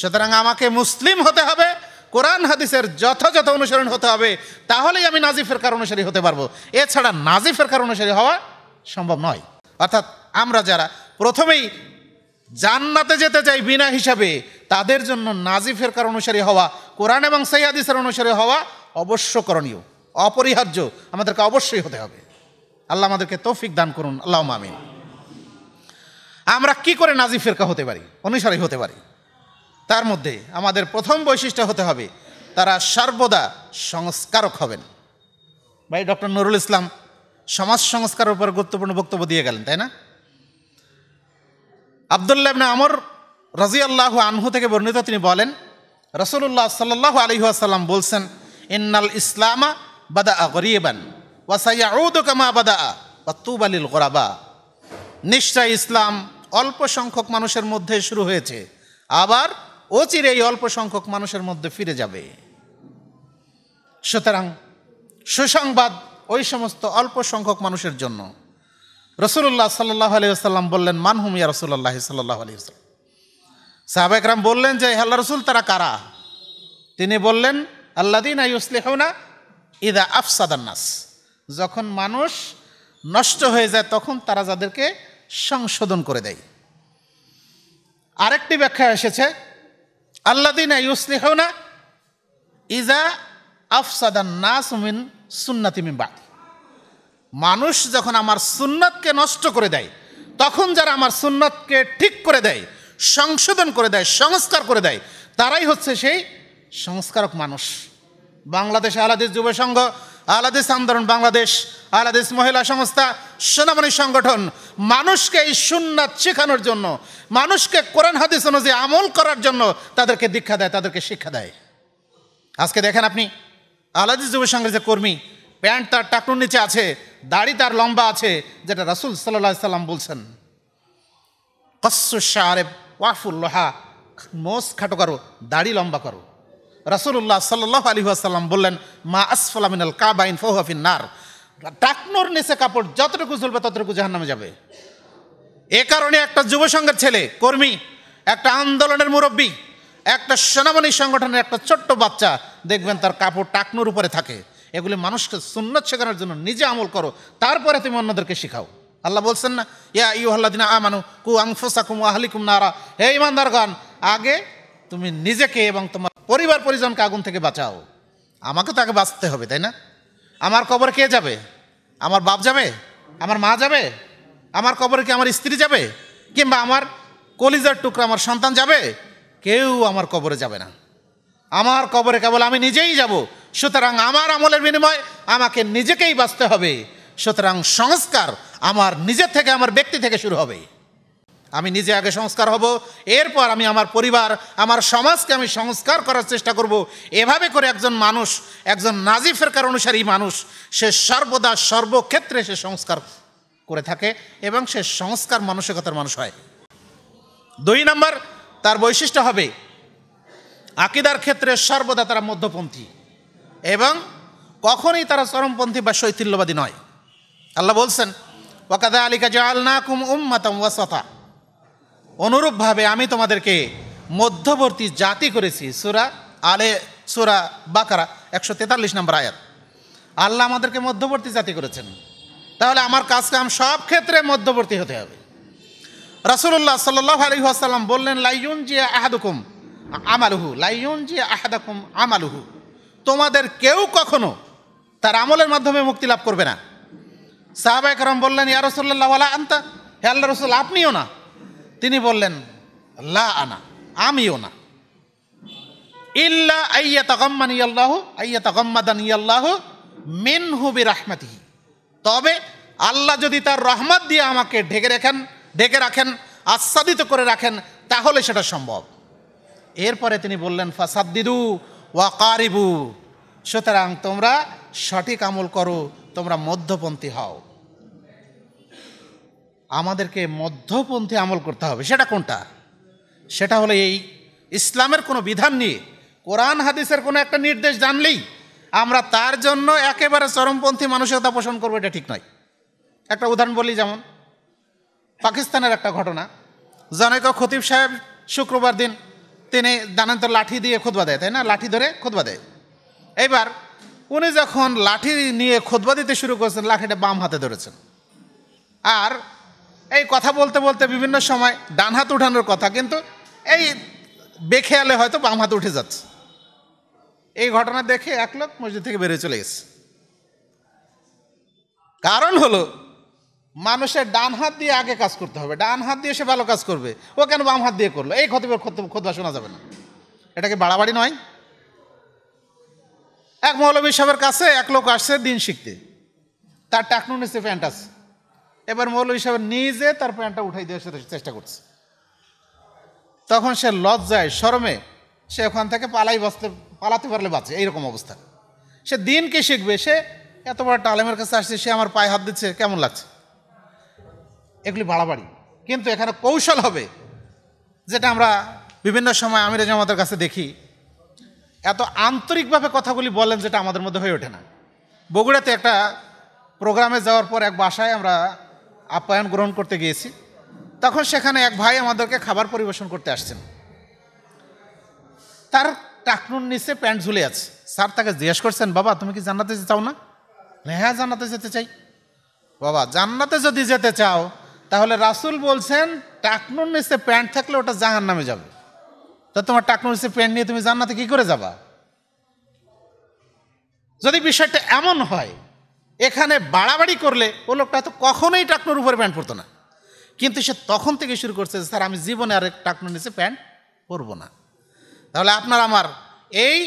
সুতরাং আমাকে মুসলিম হতে হবে কোরআন হাদিসের যথাযথ অনুসরণ হতে হবে তাহলেই আমি নাজি ফেরকার অনুসারী হতে পারবো এছাড়া নাজি ফেরকার অনুসারী হওয়া সম্ভব নয় অর্থাৎ আমরা যারা প্রথমেই জান্নাতে যেতে চাই বিনা হিসাবে তাদের জন্য নাজি ফেরকার অনুসারী হওয়া কোরআন এবং সৈয়াদিসের অনুসারী হওয়া অবশ্য করণীয় অপরিহার্য আমাদেরকে অবশ্যই হতে হবে আল্লাহ আমাদেরকে তৌফিক দান করুন আল্লাহ মামিন আমরা কি করে নাজিফের ফেরকা হতে পারি অনুসারী হতে পারি তার মধ্যে আমাদের প্রথম বৈশিষ্ট্য হতে হবে তারা সর্বদা সংস্কারক হবেন ভাই ডক্টর নুরুল ইসলাম সমাজ সংস্কারের উপর গুরুত্বপূর্ণ বক্তব্য দিয়ে গেলেন তাই না আবদুল্লাহ আমর রাজি আল্লাহ আনহু থেকে বর্ণিত তিনি বলেন রসুল্লাহ সাল্লাহ আলহি আসাল্লাম বলছেন ইন্নাল ইসলামা বাদা গরিবান ওয়াসাইয়াউদমা বাদা তুব আলিল গোরাবা নিশ্চয় ইসলাম অল্প সংখ্যক মানুষের মধ্যে শুরু হয়েছে আবার অচিরে এই অল্প সংখ্যক মানুষের মধ্যে ফিরে যাবে সুতরাং সুসংবাদ ওই সমস্ত অল্প সংখ্যক মানুষের জন্য রসুল্লাহ সাল্লাহ আলিয়াল্লাম বললেন মানহুম ইয়া রসুল্লাহ সাল্লাহ আলিয়াল্লাম সাহাবেকরাম বললেন যে হাল্লা রসুল তারা কারা তিনি বললেন আল্লাদিন আইসলেহনা ইদা আফসাদান্নাস যখন মানুষ নষ্ট হয়ে যায় তখন তারা যাদেরকে সংশোধন করে দেয় আরেকটি ব্যাখ্যা এসেছে আল্লাদিনা ইউসলিহনা ইজা আফসাদান নাস মিন সুন্নাতি মিম্বাদ মানুষ যখন আমার সুন্নাতকে নষ্ট করে দেয় তখন যারা আমার সুন্নাতকে ঠিক করে দেয় সংশোধন করে দেয় সংস্কার করে দেয় তারাই হচ্ছে সেই সংস্কারক মানুষ বাংলাদেশ আলাদিস যুব সংঘ আলাদিস আন্দোলন বাংলাদেশ আলাদিস মহিলা সংস্থা সেনাবাহিনী সংগঠন মানুষকে এই সুন্নাত শেখানোর জন্য মানুষকে কোরআন হাদিস অনুযায়ী আমল করার জন্য তাদেরকে দীক্ষা দেয় তাদেরকে শিক্ষা দেয় আজকে দেখেন আপনি আলাদিস যুব সংঘের যে কর্মী প্যান্ট তার টাকুর নিচে আছে দাড়ি তার লম্বা আছে যেটা রাসুল সাল্লাহ সাল্লাম বলছেন কসু শাহ ওয়াফুল্লোহা মোস খাটো করো দাড়ি লম্বা করো রাসুল্লাহ সাল্লাহ আলী আসাল্লাম বললেন মা আসফলামিনাল কাবাইন ফৌহাফিন নার ডাকনোর নেছে কাপড় যতটুকু ঝুলবে ততটুকু জাহান নামে যাবে এ কারণে একটা যুব সংঘের ছেলে কর্মী একটা আন্দোলনের মুরব্বী একটা সেনাবাহিনী সংগঠনের একটা ছোট্ট বাচ্চা দেখবেন তার কাপড় টাকনোর উপরে থাকে এগুলি মানুষকে সুন্নত শেখানোর জন্য নিজে আমল করো তারপরে তুমি অন্যদেরকে শেখাও আল্লাহ বলছেন না ইয়া ইউ আল্লাদিনা আ মানু কু আংফোসা কুম কুম নারা হে ইমানদার গান আগে তুমি নিজেকে এবং তোমার পরিবার পরিজনকে আগুন থেকে বাঁচাও আমাকে তাকে বাঁচতে হবে তাই না আমার কবর কে যাবে আমার বাপ যাবে আমার মা যাবে আমার কবরে কি আমার স্ত্রী যাবে কিংবা আমার কলিজার টুকরা আমার সন্তান যাবে কেউ আমার কবরে যাবে না আমার কবরে কেবল আমি নিজেই যাব সুতরাং আমার আমলের বিনিময় আমাকে নিজেকেই বাঁচতে হবে সুতরাং সংস্কার আমার নিজের থেকে আমার ব্যক্তি থেকে শুরু হবে আমি নিজে আগে সংস্কার হব এরপর আমি আমার পরিবার আমার সমাজকে আমি সংস্কার করার চেষ্টা করব এভাবে করে একজন মানুষ একজন নাজিফের কার অনুসারী মানুষ সে সর্বদা সর্বক্ষেত্রে সে সংস্কার করে থাকে এবং সে সংস্কার মানসিকতার মানুষ হয় দুই নম্বর তার বৈশিষ্ট্য হবে আকিদার ক্ষেত্রে সর্বদা তারা মধ্যপন্থী এবং কখনই তারা চরমপন্থী বা শৈথিল্যবাদী নয় আল্লাহ বলছেন ওয়াকাদা আলিকা জাল না কুম উম্মাতাম ওয়াসথা অনুরূপভাবে আমি তোমাদেরকে মধ্যবর্তী জাতি করেছি সুরা আলে সুরা বাকারা একশো তেতাল্লিশ নম্বর আয়াত আল্লাহ আমাদেরকে মধ্যবর্তী জাতি করেছেন তাহলে আমার কাজ কাম সব ক্ষেত্রে মধ্যবর্তী হতে হবে রসুল্লাহ সাল্লাহ আলী আসাল্লাম বললেন লাইয়ুন জি আহাদুকুম আমালুহু লাইয়ুন জি আহাদাকুম আমালুহু তোমাদের কেউ কখনো তার আমলের মাধ্যমে মুক্তি লাভ করবে না সাহাবাহরম বললেন ইয়া রসল্লাহ আলা আন্তা হে আল্লাহ রসুল আপনিও না তিনি বললেন লা আনা আমিও না ইল্লা আইয়া তকম্মান ইয়াল্লাহ আইয়া তাগম্মাদান ইয়াল্লাহ মিন হুবি রাহমাতিহি তবে আল্লাহ যদি তার রহমত দিয়ে আমাকে ঢেকে রাখেন ঢেকে রাখেন আচ্ছাদিত করে রাখেন তাহলে সেটা সম্ভব এরপরে তিনি বললেন ফাসাদ্দিদু ওয়া কারিবু সুতরাং তোমরা সঠিক আমল করো তোমরা মধ্যপন্থী হও আমাদেরকে মধ্যপন্থী আমল করতে হবে সেটা কোনটা সেটা হলো এই ইসলামের কোনো বিধান নিয়ে কোরআন হাদিসের কোনো একটা নির্দেশ জানলেই আমরা তার জন্য একেবারে চরমপন্থী মানসিকতা পোষণ করবো এটা ঠিক নয় একটা উদাহরণ বলি যেমন পাকিস্তানের একটা ঘটনা জনৈক খতিব সাহেব শুক্রবার দিন তিনি জানেন তো লাঠি দিয়ে খোদবা দেয় তাই না লাঠি ধরে খোদবা দেয় এবার উনি যখন লাঠি নিয়ে খোদবা দিতে শুরু করেছেন লাঠিটা বাম হাতে ধরেছেন আর এই কথা বলতে বলতে বিভিন্ন সময় ডান হাত উঠানোর কথা কিন্তু এই বেখেয়ালে হয়তো বাম হাত উঠে যাচ্ছে এই ঘটনা দেখে এক লোক মসজিদ থেকে বেরিয়ে চলে গেছে কারণ হলো মানুষের ডান হাত দিয়ে আগে কাজ করতে হবে ডান হাত দিয়ে সে ভালো কাজ করবে ও কেন বাম হাত দিয়ে করলো এই ক্ষতি খোদবা শোনা যাবে না এটাকে বাড়াবাড়ি নয় এক মৌলবী সাহেবের কাছে এক লোক আসছে দিন শিখতে তার টাকনুন প্যান্ট আছে এবার মৌলবী সাহেব নিজে তার প্যান্টটা উঠাই দেওয়ার চেষ্টা করছে তখন সে লজ্জায় শরমে সে ওখান থেকে পালাই বাঁচতে পালাতে পারলে বাঁচে এইরকম অবস্থা সে দিনকে শিখবে সে এত বড় টালেমের কাছে আসছে সে আমার পায়ে হাত দিচ্ছে কেমন লাগছে এগুলি বাড়াবাড়ি কিন্তু এখানে কৌশল হবে যেটা আমরা বিভিন্ন সময় আমির জামাতের কাছে দেখি এত আন্তরিকভাবে কথাগুলি বলেন যেটা আমাদের মধ্যে হয়ে ওঠে না বগুড়াতে একটা প্রোগ্রামে যাওয়ার পর এক বাসায় আমরা আপ্যায়ন গ্রহণ করতে গিয়েছি তখন সেখানে এক ভাই আমাদেরকে খাবার পরিবেশন করতে আসছেন তার টাকনুর নিচে প্যান্ট ঝুলে আছে স্যার তাকে জিজ্ঞেস করছেন বাবা তুমি কি জান্নাতে চাও না হ্যাঁ জান্নাতে যেতে চাই বাবা জান্নাতে যদি যেতে চাও তাহলে রাসুল বলছেন টাকনুর নিচে প্যান্ট থাকলে ওটা জাহান নামে যাবে তো তোমার টাকনুর নিচে প্যান্ট নিয়ে তুমি জান্নাতে কি করে যাবা যদি বিষয়টা এমন হয় এখানে বাড়াবাড়ি করলে ও লোকটা তো কখনোই টাকনোর উপরে প্যান্ট পরতো না কিন্তু সে তখন থেকে শুরু করছে স্যার আমি জীবনে আর টাকনোর নিচে প্যান্ট পরবো না তাহলে আপনার আমার এই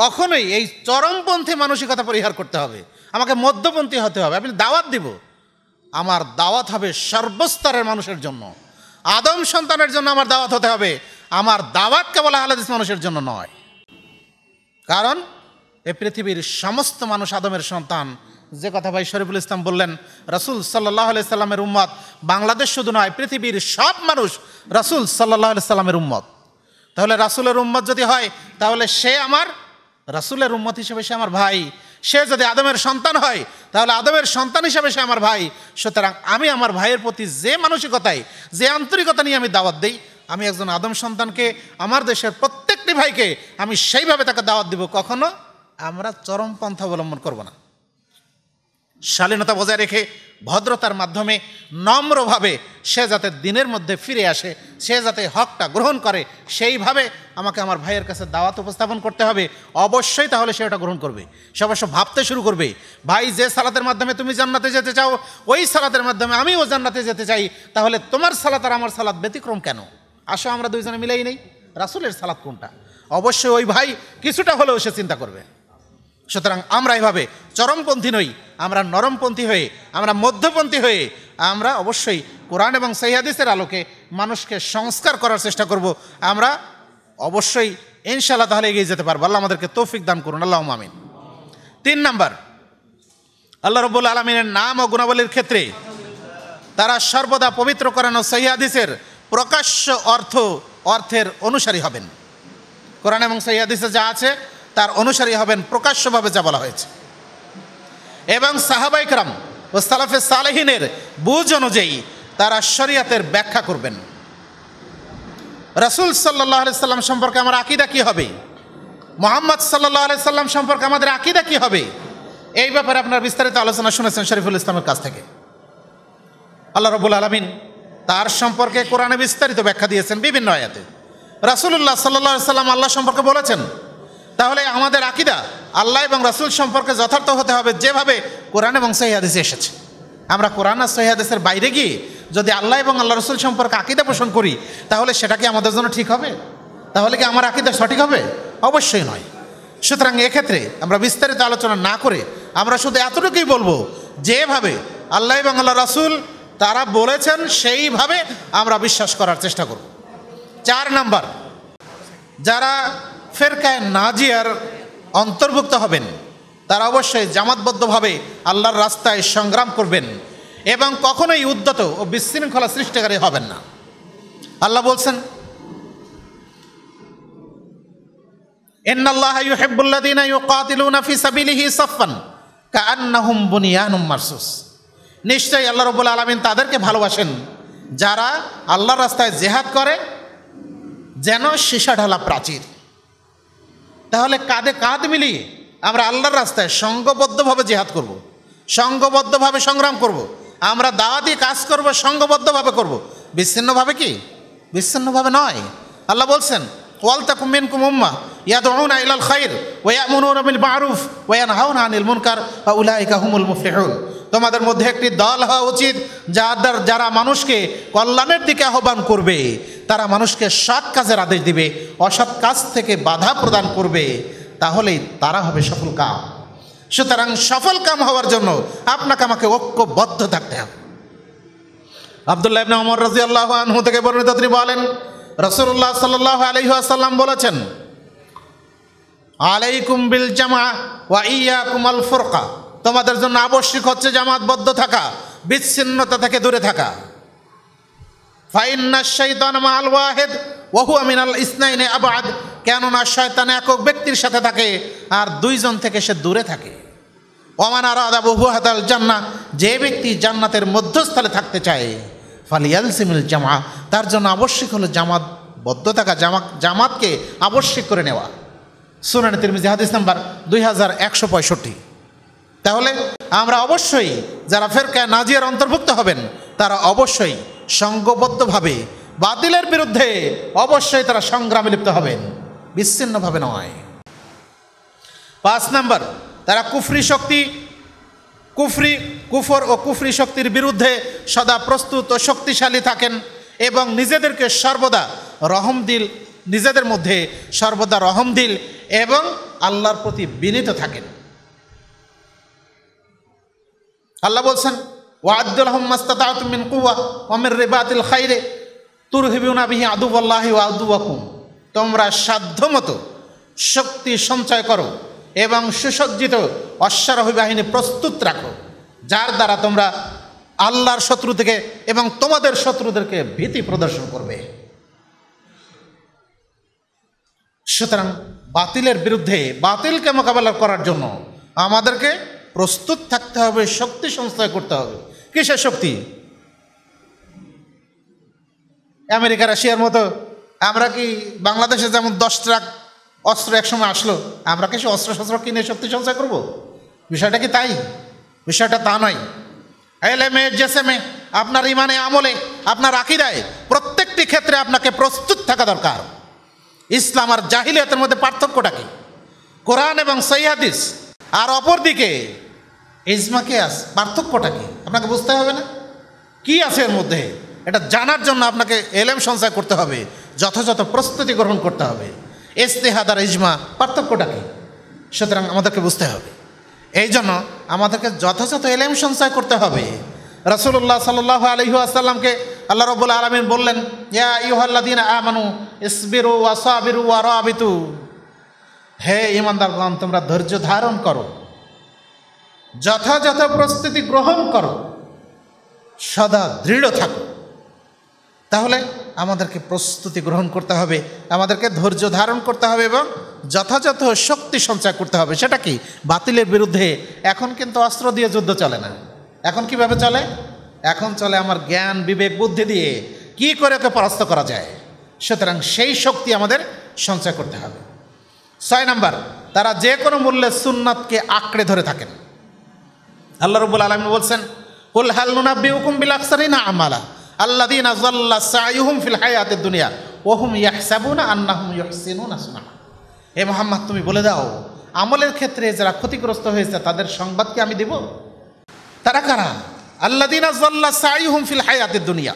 কখনোই এই চরমপন্থী মানসিকতা পরিহার করতে হবে আমাকে মধ্যপন্থী হতে হবে আমি দাওয়াত দিব আমার দাওয়াত হবে সর্বস্তরের মানুষের জন্য আদম সন্তানের জন্য আমার দাওয়াত হতে হবে আমার দাওয়াত কেবল আহলাদিস মানুষের জন্য নয় কারণ এ পৃথিবীর সমস্ত মানুষ আদমের সন্তান যে কথা ভাই শরীফুল ইসলাম বললেন রাসুল সাল্লাহ সাল্লামের উম্মত বাংলাদেশ শুধু নয় পৃথিবীর সব মানুষ রাসুল সাল্লাহ সাল্লামের উম্মত তাহলে রাসুলের উম্মত যদি হয় তাহলে সে আমার রাসুলের উম্মত হিসেবে সে আমার ভাই সে যদি আদমের সন্তান হয় তাহলে আদমের সন্তান হিসেবে সে আমার ভাই সুতরাং আমি আমার ভাইয়ের প্রতি যে মানসিকতায় যে আন্তরিকতা নিয়ে আমি দাওয়াত দিই আমি একজন আদম সন্তানকে আমার দেশের প্রত্যেকটি ভাইকে আমি সেইভাবে তাকে দাওয়াত দিব কখনো আমরা চরম পন্থা অবলম্বন করব না শালীনতা বজায় রেখে ভদ্রতার মাধ্যমে নম্রভাবে সে যাতে দিনের মধ্যে ফিরে আসে সে যাতে হকটা গ্রহণ করে সেইভাবে আমাকে আমার ভাইয়ের কাছে দাওয়াত উপস্থাপন করতে হবে অবশ্যই তাহলে সে ওটা গ্রহণ করবে সে অবশ্য ভাবতে শুরু করবে ভাই যে সালাতের মাধ্যমে তুমি জান্নাতে যেতে চাও ওই সালাতের মাধ্যমে আমিও জান্নাতে যেতে চাই তাহলে তোমার সালাত আর আমার সালাদ ব্যতিক্রম কেন আসো আমরা দুইজনে মিলেই নেই রাসুলের সালাত কোনটা অবশ্যই ওই ভাই কিছুটা হলেও সে চিন্তা করবে সুতরাং আমরা এভাবে চরমপন্থী নই আমরা নরমপন্থী হয়ে আমরা মধ্যপন্থী হয়ে আমরা অবশ্যই কোরআন এবং সৈহাদিসের আলোকে মানুষকে সংস্কার করার চেষ্টা করব আমরা অবশ্যই ইনশাল্লাহ তাহলে এগিয়ে যেতে পারবো আল্লাহ আমাদেরকে তৌফিক দান করুন আল্লাহ মামিন তিন নাম্বার আল্লাহ রব্বুল আলমিনের নাম ও গুণাবলীর ক্ষেত্রে তারা সর্বদা পবিত্র ও সহিয়াদিসের প্রকাশ্য অর্থ অর্থের অনুসারী হবেন কোরআন এবং সৈয়াদিসে যা আছে তার অনুসারী হবেন প্রকাশ্যভাবে যা বলা হয়েছে এবং সাহাবাইকরাম ও সালাফে সালেহিনের বুঝ অনুযায়ী তারা শরিয়াতের ব্যাখ্যা করবেন রাসুল সাল্লাহ সাল্লাম সম্পর্কে আমার আকিদা কী হবে মোহাম্মদ সাল্লাহ সাল্লাম সম্পর্কে আমাদের আকিদা কী হবে এই ব্যাপারে আপনার বিস্তারিত আলোচনা শুনেছেন শরীফুল ইসলামের কাছ থেকে আল্লাহ রবুল আলমিন তার সম্পর্কে কোরআনে বিস্তারিত ব্যাখ্যা দিয়েছেন বিভিন্ন আয়াতে রাসুল্লাহ সাল্লাহ সাল্লাম আল্লাহ সম্পর্কে বলেছেন তাহলে আমাদের আকিদা আল্লাহ এবং রাসুল সম্পর্কে যথার্থ হতে হবে যেভাবে কোরআন এবং সহিদেশে এসেছে আমরা কোরআন আর সহিদেশের বাইরে গিয়ে যদি আল্লাহ এবং আল্লাহ রসুল সম্পর্কে আকিদা পোষণ করি তাহলে সেটা কি আমাদের জন্য ঠিক হবে তাহলে কি আমার আকিদা সঠিক হবে অবশ্যই নয় সুতরাং এক্ষেত্রে আমরা বিস্তারিত আলোচনা না করে আমরা শুধু এতটুকুই বলবো যেভাবে আল্লাহ এবং আল্লাহ রাসুল তারা বলেছেন সেইভাবে আমরা বিশ্বাস করার চেষ্টা করব চার নাম্বার যারা ফেরকায় নাজিয়ার অন্তর্ভুক্ত হবেন তারা অবশ্যই জামাতবদ্ধভাবে আল্লাহর রাস্তায় সংগ্রাম করবেন এবং কখনোই উদ্যত ও বিশৃঙ্খলা সৃষ্টিকারী হবেন না আল্লাহ বলছেন ইন্নাল্লাহ ইউহিব্বুল্লাযীনা ইউকাতিলুনা ফি সাবিলিহি সাফফান কাআন্নাহুম বুনিয়ানুম মারসুস নিশ্চয়ই আল্লাহ রাব্বুল আলামিন তাদেরকে ভালোবাসেন যারা আল্লাহর রাস্তায় জেহাদ করে যেন সীসা ঢালা প্রাচীর তাহলে কাঁধে কাঁধ মিলিয়ে আমরা আল্লাহর রাস্তায় সংঘবদ্ধভাবে জেহাদ করব। সংঘবদ্ধভাবে সংগ্রাম করব। আমরা দাওয়াতি কাজ করব সংঘবদ্ধভাবে করব। বিচ্ছিন্নভাবে কি বিচ্ছিন্নভাবে নয় আল্লাহ বলছেন ওয়া ওয়া আনিল মুনকার তোমাদের মধ্যে একটি দল হওয়া উচিত যাদের যারা মানুষকে কল্যাণের দিকে আহ্বান করবে তারা মানুষকে সৎ কাজের আদেশ দিবে অসৎ কাজ থেকে বাধা প্রদান করবে তাহলেই তারা হবে সফল কাম সুতরাং সফল কাম হওয়ার জন্য আপনাকে আমাকে ঐক্যবদ্ধ থাকতে হবে আবদুল্লাহ ইবনে ওমর রাদিয়াল্লাহু আনহু থেকে বর্ণিত তিনি বলেন রসুল্লাহ সাল আলহাসাল্লাম বলেছেন আলাইকুম বিল জামা ওয়া ইয়া কুমাল ফোরকা তোমাদের জন্য আবশ্যিক হচ্ছে জামাতবদ্ধ থাকা বিচ্ছিন্নতা থেকে দূরে থাকা ফাইন্না শৈতান মা আল ওয়াহেদ ওহু আমিন আল ইসনাইনে আবাদ কেননা শয়তান একক ব্যক্তির সাথে থাকে আর দুইজন থেকে সে দূরে থাকে ওমান আর আদা বহু হাতাল জান্না যে ব্যক্তি জান্নাতের মধ্যস্থলে থাকতে চায় ফালিয়াল সিমিল জামা তার জন্য আবশ্যিক হলো জামাত বদ্ধ থাকা জামা জামাতকে আবশ্যিক করে নেওয়া সুনান তিরমিজি হাদিস নাম্বার দুই হাজার একশো পঁয়ষট্টি তাহলে আমরা অবশ্যই যারা ফেরকায় নাজিয়ার অন্তর্ভুক্ত হবেন তারা অবশ্যই সঙ্গবদ্ধভাবে বাতিলের বিরুদ্ধে অবশ্যই তারা সংগ্রামে লিপ্ত হবেন বিচ্ছিন্নভাবে নয় পাঁচ নম্বর তারা কুফরি শক্তি কুফরি কুফর ও কুফরি শক্তির বিরুদ্ধে সদা প্রস্তুত ও শক্তিশালী থাকেন এবং নিজেদেরকে সর্বদা রহমদিল নিজেদের মধ্যে সর্বদা রহমদিল এবং আল্লাহর প্রতি বিনীত থাকেন আল্লাহ বলছেন ওয়াদুল হম্মাস্তাতুমিন কুয়া অমির রেবাতিল খাইরে তুরহিবিউনা বিহি আদুবল্লাহি ওয়াদুবাকুম তোমরা সাধ্যমতো শক্তি সঞ্চয় করো এবং সুসজ্জিত অশ্বারোহী বাহিনী প্রস্তুত রাখো যার দ্বারা তোমরা আল্লাহর শত্রু থেকে এবং তোমাদের শত্রুদেরকে ভীতি প্রদর্শন করবে সুতরাং বাতিলের বিরুদ্ধে বাতিলকে মোকাবেলা করার জন্য আমাদেরকে প্রস্তুত থাকতে হবে শক্তি সঞ্চয় করতে হবে কিসের শক্তি আমেরিকা রাশিয়ার মতো আমরা কি বাংলাদেশে যেমন দশ ট্রাক অস্ত্র একসময় আসলো আমরা কি সে অস্ত্রশস্ত্র কিনে শক্তি সঞ্চয় করব বিষয়টা কি তাই বিষয়টা তা নয় এলএমএ জেসএমএ আপনার ইমানে আমলে আপনার আখিরায় প্রত্যেকটি ক্ষেত্রে আপনাকে প্রস্তুত থাকা দরকার ইসলাম আর জাহিলিয়াতের মধ্যে পার্থক্যটা কি কোরআন এবং সৈহাদিস আর অপরদিকে ইজমাকে আস পার্থক্যটা কি আপনাকে বুঝতে হবে না কি আছে এর মধ্যে এটা জানার জন্য আপনাকে এলএম সঞ্চয় করতে হবে যথাযথ প্রস্তুতি গ্রহণ করতে হবে ইস্তেহাদ আর ইজমা পার্থক্যটা কী সুতরাং আমাদেরকে বুঝতে হবে এই জন্য আমাদেরকে যথাযথ এলেম সঞ্চয় করতে হবে রসুল্লাহ সাল আলহি আসাল্লামকে আল্লাহ রবুল আলমিন বললেন ইয়া আমানু ইসবিরু আসাবিরু আর আবিতু হে ইমানদারগণ তোমরা ধৈর্য ধারণ করো যথাযথ প্রস্তুতি গ্রহণ করো সদা দৃঢ় থাকো তাহলে আমাদেরকে প্রস্তুতি গ্রহণ করতে হবে আমাদেরকে ধৈর্য ধারণ করতে হবে এবং যথাযথ শক্তি সঞ্চয় করতে হবে সেটা কি বাতিলের বিরুদ্ধে এখন কিন্তু অস্ত্র দিয়ে যুদ্ধ চলে না এখন কিভাবে চলে এখন চলে আমার জ্ঞান বিবেক বুদ্ধি দিয়ে কি করে ওকে পরাস্ত করা যায় সুতরাং সেই শক্তি আমাদের সঞ্চয় করতে হবে ছয় নাম্বার তারা যে কোনো মূল্যে সুন্নতকে আঁকড়ে ধরে থাকেন আল্লাহ রবুল আলম বলছেন উল বিহুকুম বিউকুম না আমালা আল্লাদিন সাইহুম ফিল হায়াতের দুনিয়া ওহুম ইয়াহসাবুনা আন্নাহুম ইয়হসিনুন আসুনা হে মোহাম্মদ তুমি বলে দাও আমলের ক্ষেত্রে যারা ক্ষতিগ্রস্ত হয়েছে তাদের সংবাদকে আমি দেব তারা কারা আল্লাদিন আজাল্লা সাইহুম ফিল হায়াতের দুনিয়া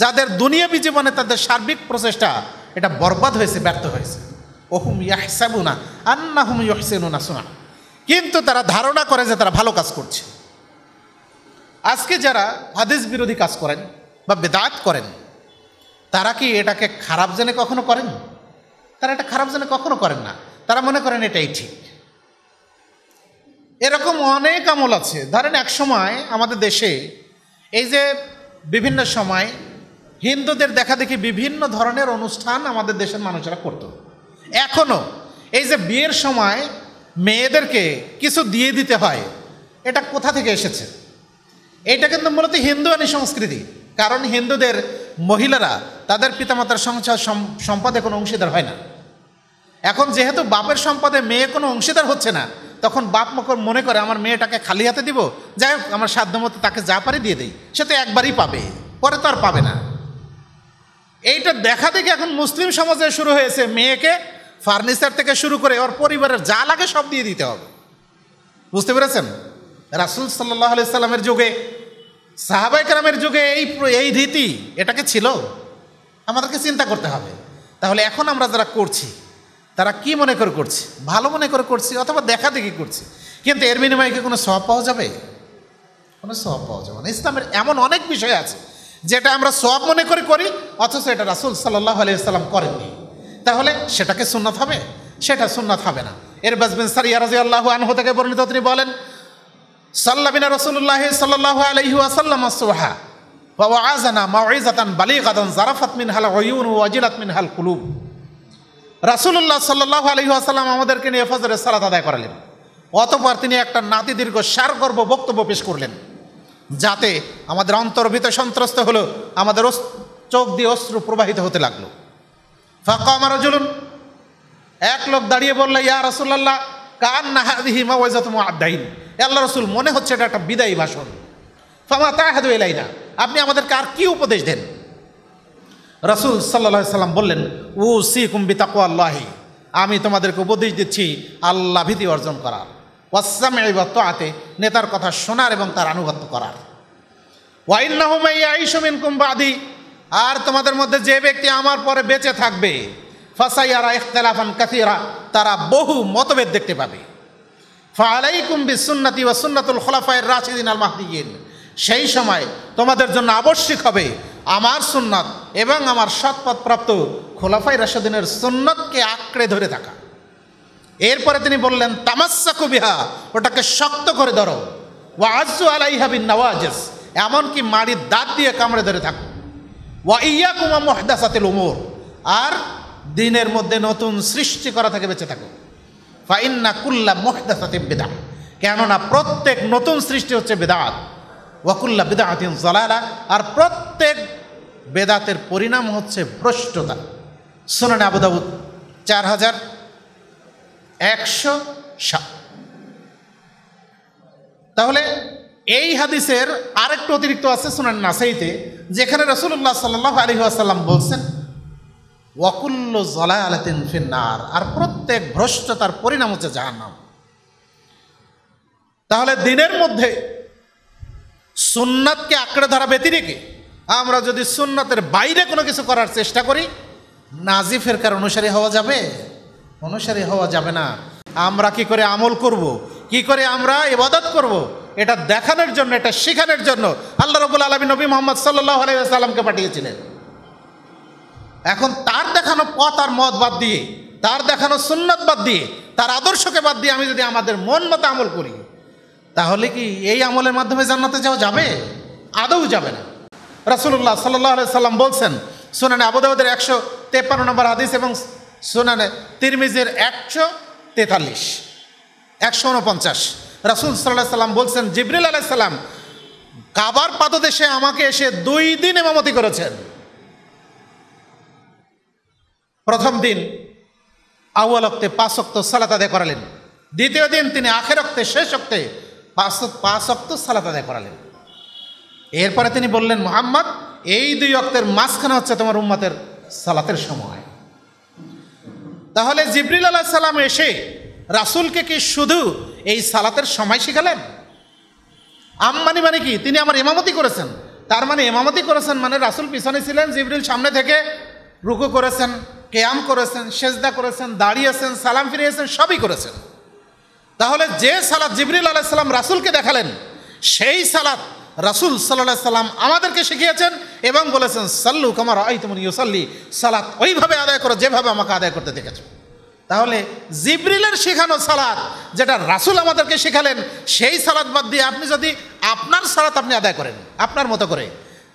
যাদের দুনিয়াবি জীবনে তাদের সার্বিক প্রচেষ্টা এটা বরবাদ হয়েছে ব্যর্থ হয়েছে ওহুম ইয়াহসাবুনা আন্নাহুম ইয়হসিনুন আসুনা কিন্তু তারা ধারণা করে যে তারা ভালো কাজ করছে আজকে যারা হাদিস বিরোধী কাজ করেন বা বেদাত করেন তারা কি এটাকে খারাপ জেনে কখনো করেন তারা এটা খারাপ জেনে কখনো করেন না তারা মনে করেন এটাই ঠিক এরকম অনেক আমল আছে ধরেন এক সময় আমাদের দেশে এই যে বিভিন্ন সময় হিন্দুদের দেখা দেখি বিভিন্ন ধরনের অনুষ্ঠান আমাদের দেশের মানুষেরা করত এখনও এই যে বিয়ের সময় মেয়েদেরকে কিছু দিয়ে দিতে হয় এটা কোথা থেকে এসেছে এটা কিন্তু মূলত হিন্দু সংস্কৃতি কারণ হিন্দুদের মহিলারা তাদের পিতামাতার সংসার সম্পদে কোনো অংশীদার হয় না এখন যেহেতু বাপের সম্পদে মেয়ে কোনো অংশীদার হচ্ছে না তখন বাপ মকর মনে করে আমার মেয়েটাকে খালি হাতে দিব যাই হোক আমার সাধ্যমতো তাকে যা পারি দিয়ে দেয় সে তো একবারই পাবে পরে তো আর পাবে না এইটা দেখা দেখে এখন মুসলিম সমাজে শুরু হয়েছে মেয়েকে ফার্নিচার থেকে শুরু করে ওর পরিবারের যা লাগে সব দিয়ে দিতে হবে বুঝতে পেরেছেন রাসুল সাল্লাহ আলি সাল্লামের যুগে সাহাবাইকার যুগে এই এই রীতি এটাকে ছিল আমাদেরকে চিন্তা করতে হবে তাহলে এখন আমরা যারা করছি তারা কি মনে করে করছি ভালো মনে করে করছি অথবা দেখা দেখি করছি কিন্তু এর বিনিময়ে কি কোনো সব পাওয়া যাবে কোনো সব পাওয়া যাবে না ইসলামের এমন অনেক বিষয় আছে যেটা আমরা সব মনে করে করি অথচ এটা রাসুল সাল্লাহ আলিয়াল্লাম করেননি তাহলে সেটাকে সুন্নাত হবে সেটা সুন্নাত হবে না এর বাজবেন সারিয়া রাজি আল্লাহ আনহ থেকে বর্ণিত তিনি বলেন সাল্লাবিনা রসুল্লাহ সাল্লাহ আলহি আসাল্লাম সোহা বাবা আজানা মাওয়াইজাতান বালিগাদান জারাফাত মিন হাল ওয়ুন ওয়াজিলাত মিন হাল কুলুব রাসুল্লাহ সাল্লাহ আলহি আসাল্লাম আমাদেরকে নিয়ে ফজরের সালাত আদায় করালেন অতপর তিনি একটা নাতি দীর্ঘ সারগর্ব বক্তব্য পেশ করলেন যাতে আমাদের অন্তর্ভিত সন্ত্রস্ত হলো আমাদের চোখ দিয়ে অশ্রু প্রবাহিত হতে লাগলো ফাঁকা আমার জুলুন এক লোক দাঁড়িয়ে বললে ইয়া রসুল্লাহ কান নাহাদিহি মাওয়াইজাত মুআদ্দাইন আল্লাহ রসুল মনে হচ্ছে এটা একটা বিদায়ী ভাষণ ফামা তাহাদু এলাই না আপনি আমাদেরকে আর কি উপদেশ দেন রসুল সাল্লা সাল্লাম বললেন উ সি কুম্বি তাকু আল্লাহি আমি তোমাদেরকে উপদেশ দিচ্ছি আল্লাহ ভীতি অর্জন করার ওয়াসাম এবাত্ত আতে নেতার কথা শোনার এবং তার আনুগত্য করার ওয়াইনাহমিন কুম্বাদি আর তোমাদের মধ্যে যে ব্যক্তি আমার পরে বেঁচে থাকবে ফাসাইয়ারা ইখতলাফান কাসিরা তারা বহু মতভেদ দেখতে পাবে ফালাইকুম বিসুন্নতি ওয়াসুন্নাতুল খোলাফায়ের রাশিদিন আল মাহদিগিন সেই সময় তোমাদের জন্য আবশ্যিক হবে আমার সুন্নাত এবং আমার সৎপথপ্রাপ্ত খোলাফাই রাশাদিনের সুন্নতকে আঁকড়ে ধরে থাকা এরপরে তিনি বললেন তামাসা কবিহা ওটাকে শক্ত করে ধরো ওয়া আজু আলাইহাবিন নওয়াজেস এমনকি মাড়ির দাঁত দিয়ে কামড়ে ধরে থাকো ওয়া ইয়া কুমা মহদাসাতিল উমর আর দিনের মধ্যে নতুন সৃষ্টি করা থেকে বেঁচে থাকো ফাইন্না কুল্লা মোহদাসাতে বেদা কেননা প্রত্যেক নতুন সৃষ্টি হচ্ছে বেদাত ওয়াকুল্লা বেদাহাতিন জলালা আর প্রত্যেক বেদাতের পরিণাম হচ্ছে ভ্রষ্টতা সোনান আবুদাবু চার হাজার একশো সাত তাহলে এই হাদিসের আরেকটু অতিরিক্ত আছে সোনান নাসাইতে যেখানে রসুল্লাহ সাল্লাহ আলহিহাসাল্লাম বলছেন ওয়াকুল্ল জলায় আলাতিন ফিন্নার আর প্রত্যেক ভ্রষ্টতার পরিণাম হচ্ছে জাহান্নাম তাহলে দিনের মধ্যে সুন্নাতকে আঁকড়ে ধরা ব্যতি রেখে আমরা যদি সুন্নাতের বাইরে কোনো কিছু করার চেষ্টা করি নাজি ফেরকার অনুসারী হওয়া যাবে অনুসারী হওয়া যাবে না আমরা কি করে আমল করব। কি করে আমরা ইবাদত করব। এটা দেখানোর জন্য এটা শেখানোর জন্য আল্লাহ রবুল আলমী নবী মোহাম্মদ সাল্লাহ আলাইসাল্লামকে পাঠিয়েছিলেন এখন তার দেখানো পথ আর মত বাদ দিয়ে তার দেখানো সুন্নত বাদ দিয়ে তার আদর্শকে বাদ দিয়ে আমি যদি আমাদের মন মতো আমল করি তাহলে কি এই আমলের মাধ্যমে জান্নাতে যাওয়া যাবে আদৌ যাবে না রাসুল্লাহ সাল্লাহ সাল্লাম বলছেন সুনানে আবুদাবাদের একশো তেপান্ন নম্বর হাদিস এবং সুনানে তিরমিজের একশো তেতাল্লিশ একশো উনপঞ্চাশ রাসুল সাল্লাহ সাল্লাম বলছেন জিবরুল আলাইসাল্লাম কাবার পাদদেশে আমাকে এসে দুই দিন এমামতি করেছেন প্রথম দিন আউয়াল অক্তে পাঁচ অক্ত সালাত আদায় করালেন দ্বিতীয় দিন তিনি আখের অক্তে শেষ অক্তে পাঁচ পাঁচ অক্ত সালাত আদায় করালেন এরপরে তিনি বললেন মোহাম্মদ এই দুই অক্তের মাঝখানে হচ্ছে তোমার উম্মাতের সালাতের সময় তাহলে জিবরিল আল্লাহ সালাম এসে রাসুলকে কি শুধু এই সালাতের সময় শিখালেন আম্মানি মানে কি তিনি আমার এমামতি করেছেন তার মানে এমামতি করেছেন মানে রাসুল পিছনে ছিলেন জিবরিল সামনে থেকে রুকু করেছেন কেয়াম করেছেন সেজদা করেছেন দাঁড়িয়েছেন সালাম ফিরিয়েছেন সবই করেছেন তাহলে যে সালাদ জিবরিল আলাইসাল্লাম রাসুলকে দেখালেন সেই সালাদ রাসুল সাল্লাহ সাল্লাম আমাদেরকে শিখিয়েছেন এবং বলেছেন সাল্লু কামার তুমুন ইউসাল্লি সালাত ওইভাবে আদায় করো যেভাবে আমাকে আদায় করতে দেখেছো তাহলে জিবরিলের শেখানো সালাদ যেটা রাসুল আমাদেরকে শেখালেন সেই সালাদ বাদ দিয়ে আপনি যদি আপনার সালাত আপনি আদায় করেন আপনার মতো করে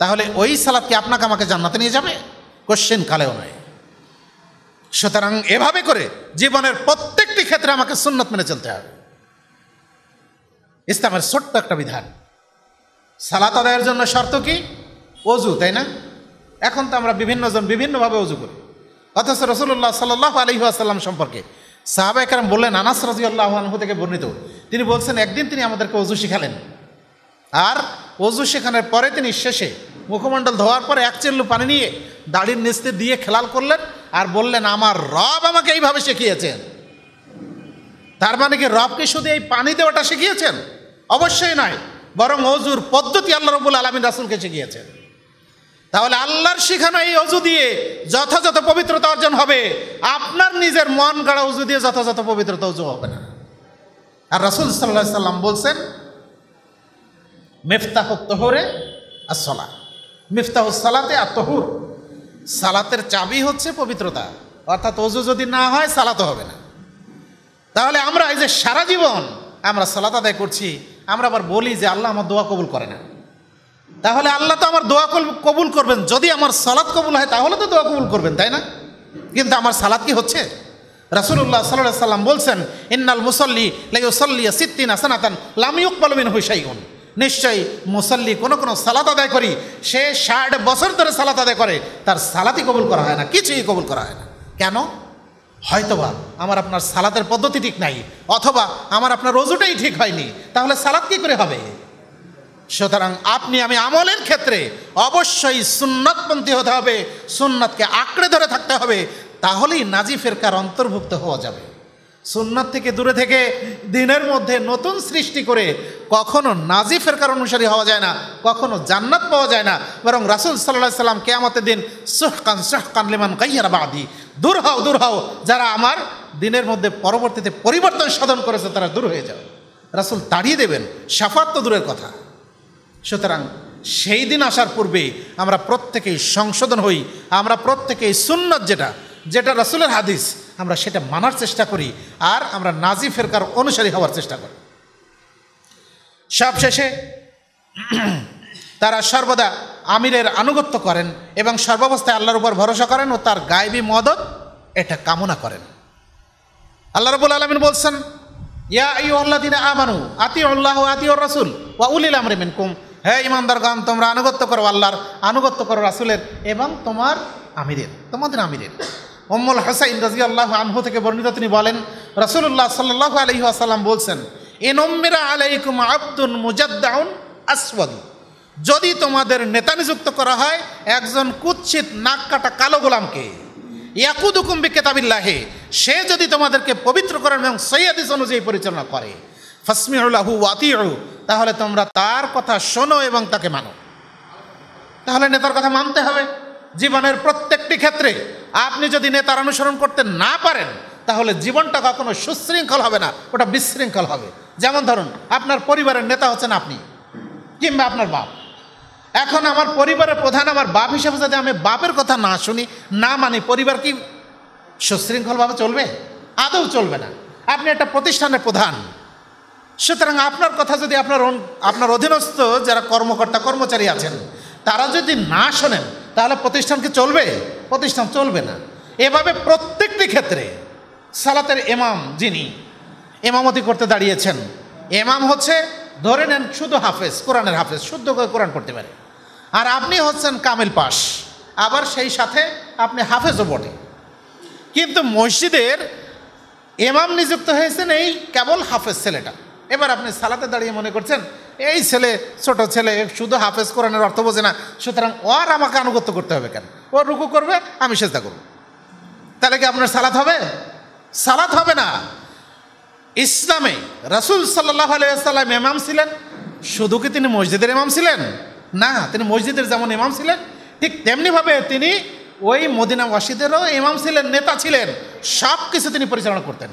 তাহলে ওই সালাদ কি আপনাকে আমাকে জান্নাতে নিয়ে যাবে কোশ্চেন কালেও নয় সুতরাং এভাবে করে জীবনের প্রত্যেকটি ক্ষেত্রে আমাকে সুন্নত মেনে চলতে হবে ইসলামের ছোট্ট একটা বিধান সালাত আদায়ের জন্য শর্ত কি অজু তাই না এখন তো আমরা বিভিন্নজন বিভিন্নভাবে অজু করি অথচ রসুল্লাহ সাল আলহি আসাল্লাম সম্পর্কে সাহাবা একরাম বললেন আনাস রাজি আল্লাহ আনহু থেকে বর্ণিত তিনি বলছেন একদিন তিনি আমাদেরকে অজু শিখালেন আর অজু শেখানোর পরে তিনি শেষে মুখমণ্ডল ধোয়ার পর এক চেল্লু পানি নিয়ে দাড়ির নিস্তে দিয়ে খেলাল করলেন আর বললেন আমার রব আমাকে এইভাবে শিখিয়েছেন তার মানে কি রবকে শুধু এই পানি দেওয়াটা শিখিয়েছেন অবশ্যই নয় বরং অজুর পদ্ধতি আল্লাহ রবুল আলমী রাসুলকে শিখিয়েছেন তাহলে আল্লাহর শিখানো এই অজু দিয়ে যথাযথ পবিত্রতা অর্জন হবে আপনার নিজের মন গড়া উজু দিয়ে যথাযথ পবিত্রতা অজু হবে না আর রাসুল সাল্লাহ সাল্লাম বলছেন হরে আর সলা মিফতাহ সালাতে আত্মহুর সালাতের চাবি হচ্ছে পবিত্রতা অর্থাৎ অজু যদি না হয় সালাতে হবে না তাহলে আমরা এই যে সারা জীবন আমরা সালাত আদায় করছি আমরা আবার বলি যে আল্লাহ আমার দোয়া কবুল করে না তাহলে আল্লাহ তো আমার দোয়া কবুল করবেন যদি আমার সালাত কবুল হয় তাহলে তো দোয়া কবুল করবেন তাই না কিন্তু আমার সালাত কি হচ্ছে রাসুল্লাহ সাল্লাহ সাল্লাম বলছেন ইন্নাল মুসল্লি লাইসল্লিয়া সিদ্দিন আসানাতান লামিউক পালমিন হুসাইন নিশ্চয়ই মুসল্লি কোনো কোনো সালাত আদায় করি সে ষাট বছর ধরে সালাত আদায় করে তার সালাতই কবুল করা হয় না কিছুই কবুল করা হয় না কেন হয়তোবা আমার আপনার সালাতের পদ্ধতি ঠিক নাই অথবা আমার আপনার রোজুটাই ঠিক হয়নি তাহলে সালাত কী করে হবে সুতরাং আপনি আমি আমলের ক্ষেত্রে অবশ্যই সুন্নতপন্থী হতে হবে সুন্নতকে আঁকড়ে ধরে থাকতে হবে তাহলেই নাজি ফেরকার অন্তর্ভুক্ত হওয়া যাবে সুন্নাত থেকে দূরে থেকে দিনের মধ্যে নতুন সৃষ্টি করে কখনো নাজি ফেরকার অনুসারী হওয়া যায় না কখনো জান্নাত পাওয়া যায় না বরং রাসুল সাল্লাহ সাল্লাম কেয়ামতের দিন সুহকান সুহকান লিমান কাইয়ার বাদি দূর হও দূর হও যারা আমার দিনের মধ্যে পরবর্তীতে পরিবর্তন সাধন করেছে তারা দূর হয়ে যাও রাসুল তাড়িয়ে দেবেন সাফাত তো দূরের কথা সুতরাং সেই দিন আসার পূর্বে আমরা প্রত্যেকেই সংশোধন হই আমরা প্রত্যেকেই সুন্নত যেটা যেটা রাসুলের হাদিস আমরা সেটা মানার চেষ্টা করি আর আমরা নাজি ফেরকার অনুসারী হওয়ার চেষ্টা করি সবশেষে তারা সর্বদা আমিরের আনুগত্য করেন এবং সর্বাবস্থায় আল্লাহর উপর ভরসা করেন ও তার গায়েবী মদত এটা কামনা করেন আল্লাহ রবুল আলমিন বলছেন ইয়া আল্লাহ দিনা আমানু আতি আল্লাহ আতি রাসুল ওয়া উলিল আমরে মিনকুম হ্যাঁ গান তোমরা আনুগত্য করো আল্লাহর আনুগত্য করো রাসুলের এবং তোমার আমিরের তোমাদের আমিরের অম্মুল হাসাইন রাজি আল্লাহ আনহু থেকে বর্ণিত তিনি বলেন রসুল্লাহ সাল্লাহ আলহি আসাল্লাম বলছেন এনম্মেরা আলাইকুম আব্দুল মুজাদ্দাউন আসবাদ যদি তোমাদের নেতা নিযুক্ত করা হয় একজন কুৎসিত নাক কাটা কালো গোলামকে ইয়াকুদুকুম বিকেতাবিল্লাহে সে যদি তোমাদেরকে পবিত্র করেন এবং সৈয়াদিস অনুযায়ী পরিচালনা করে ফসমিউল্লাহু ওয়াতিউ তাহলে তোমরা তার কথা শোনো এবং তাকে মানো তাহলে নেতার কথা মানতে হবে জীবনের প্রত্যেকটি ক্ষেত্রে আপনি যদি নেতার অনুসরণ করতে না পারেন তাহলে জীবনটা কখনো সুশৃঙ্খল হবে না ওটা বিশৃঙ্খল হবে যেমন ধরুন আপনার পরিবারের নেতা হচ্ছেন আপনি কিংবা আপনার বাপ এখন আমার পরিবারের প্রধান আমার বাপ হিসেবে যদি আমি বাপের কথা না শুনি না মানি পরিবার কি সুশৃঙ্খলভাবে চলবে আদৌ চলবে না আপনি একটা প্রতিষ্ঠানের প্রধান সুতরাং আপনার কথা যদি আপনার আপনার অধীনস্থ যারা কর্মকর্তা কর্মচারী আছেন তারা যদি না শোনেন তাহলে প্রতিষ্ঠান কি চলবে প্রতিষ্ঠান চলবে না এভাবে প্রত্যেকটি ক্ষেত্রে সালাতের এমাম যিনি এমামতি করতে দাঁড়িয়েছেন এমাম হচ্ছে ধরে নেন শুধু হাফেজ কোরআনের হাফেজ শুদ্ধ করে কোরআন করতে পারে আর আপনি হচ্ছেন কামেল পাশ আবার সেই সাথে আপনি হাফেজও বটে কিন্তু মসজিদের এমাম নিযুক্ত হয়েছেন এই কেবল হাফেজ ছেলেটা এবার আপনি সালাতে দাঁড়িয়ে মনে করছেন এই ছেলে ছোট ছেলে শুধু হাফেজ কোরআনের অর্থ বোঝে না সুতরাং ওর আমাকে আনুগত্য করতে হবে কেন ও রুকু করবে আমি চেষ্টা করব তাহলে কি আপনার সালাত হবে সালাত হবে না ইসলামে রাসুল সাল্লাহ আলাইসাল্লাম এমাম ছিলেন শুধু কি তিনি মসজিদের এমাম ছিলেন না তিনি মসজিদের যেমন এমাম ছিলেন ঠিক তেমনিভাবে তিনি ওই মদিনা ওয়াসিদেরও এমাম ছিলেন নেতা ছিলেন সব কিছু তিনি পরিচালনা করতেন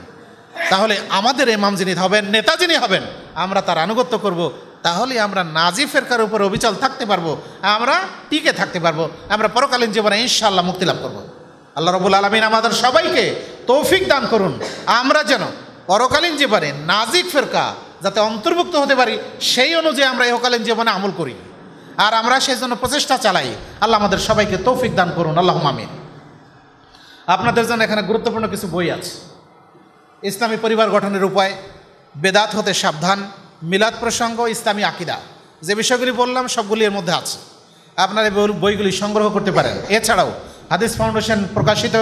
তাহলে আমাদের এমাম যিনি হবেন নেতা যিনি হবেন আমরা তার আনুগত্য করব। তাহলে আমরা নাজি ফেরকার উপর অবিচল থাকতে পারবো আমরা টিকে থাকতে পারবো আমরা পরকালীন জীবনে ইনশাল্লাহ মুক্তি লাভ করবো আল্লাহ রবুল আলমিন আমাদের সবাইকে তৌফিক দান করুন আমরা যেন পরকালীন জীবনে নাজিক ফেরকা যাতে অন্তর্ভুক্ত হতে পারি সেই অনুযায়ী আমরা এহকালীন জীবনে আমল করি আর আমরা সেই জন্য প্রচেষ্টা চালাই আল্লাহ আমাদের সবাইকে তৌফিক দান করুন আল্লাহ মামিন আপনাদের জন্য এখানে গুরুত্বপূর্ণ কিছু বই আছে ইসলামী পরিবার গঠনের উপায় বেদাত হতে সাবধান মিলাদ প্রসঙ্গ ইসলামী আকিদা যে বিষয়গুলি বললাম সবগুলির মধ্যে আছে আপনারা বইগুলি সংগ্রহ করতে পারেন এছাড়াও হাদিস ফাউন্ডেশন প্রকাশিত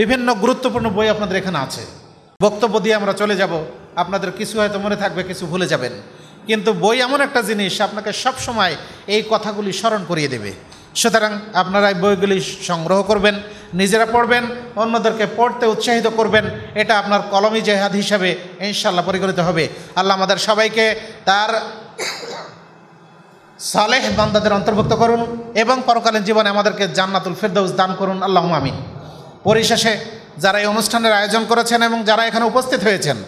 বিভিন্ন গুরুত্বপূর্ণ বই আপনাদের এখানে আছে বক্তব্য দিয়ে আমরা চলে যাব আপনাদের কিছু হয়তো মনে থাকবে কিছু ভুলে যাবেন কিন্তু বই এমন একটা জিনিস আপনাকে সব সময় এই কথাগুলি স্মরণ করিয়ে দেবে সুতরাং আপনারা এই বইগুলি সংগ্রহ করবেন নিজেরা পড়বেন অন্যদেরকে পড়তে উৎসাহিত করবেন এটা আপনার কলমি জেহাদ হিসাবে ইনশাল্লাহ পরিগণিত হবে আল্লাহ আমাদের সবাইকে তার সালেহ বান্দাদের অন্তর্ভুক্ত করুন এবং পরকালীন জীবনে আমাদেরকে জান্নাতুল ফেরদৌস দান করুন আল্লাহ আমিন পরিশেষে যারা এই অনুষ্ঠানের আয়োজন করেছেন এবং যারা এখানে উপস্থিত হয়েছেন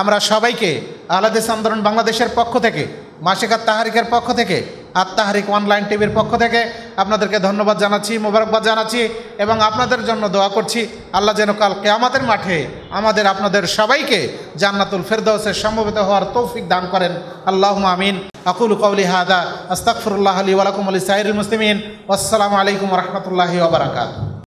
আমরা সবাইকে আলাদেশ আন্দোলন বাংলাদেশের পক্ষ থেকে মাসিকার তাহারিকের পক্ষ থেকে আত্মাহারিক অনলাইন টিভির পক্ষ থেকে আপনাদেরকে ধন্যবাদ জানাচ্ছি মোবারকবাদ জানাচ্ছি এবং আপনাদের জন্য দোয়া করছি আল্লাহ যেন কাল কেয়ামাতের মাঠে আমাদের আপনাদের সবাইকে জান্নাতুল ফেরদৌসের সম্ভবিত হওয়ার তৌফিক দান করেন আল্লাহ আমিন আকুল কৌলি হাদা আস্তাকফরুল্লাহ আলী ওয়ালাকুম আলী সাহির মুসলিমিন আসসালামু আলাইকুম রহমতুল্লাহি ওবরাকাত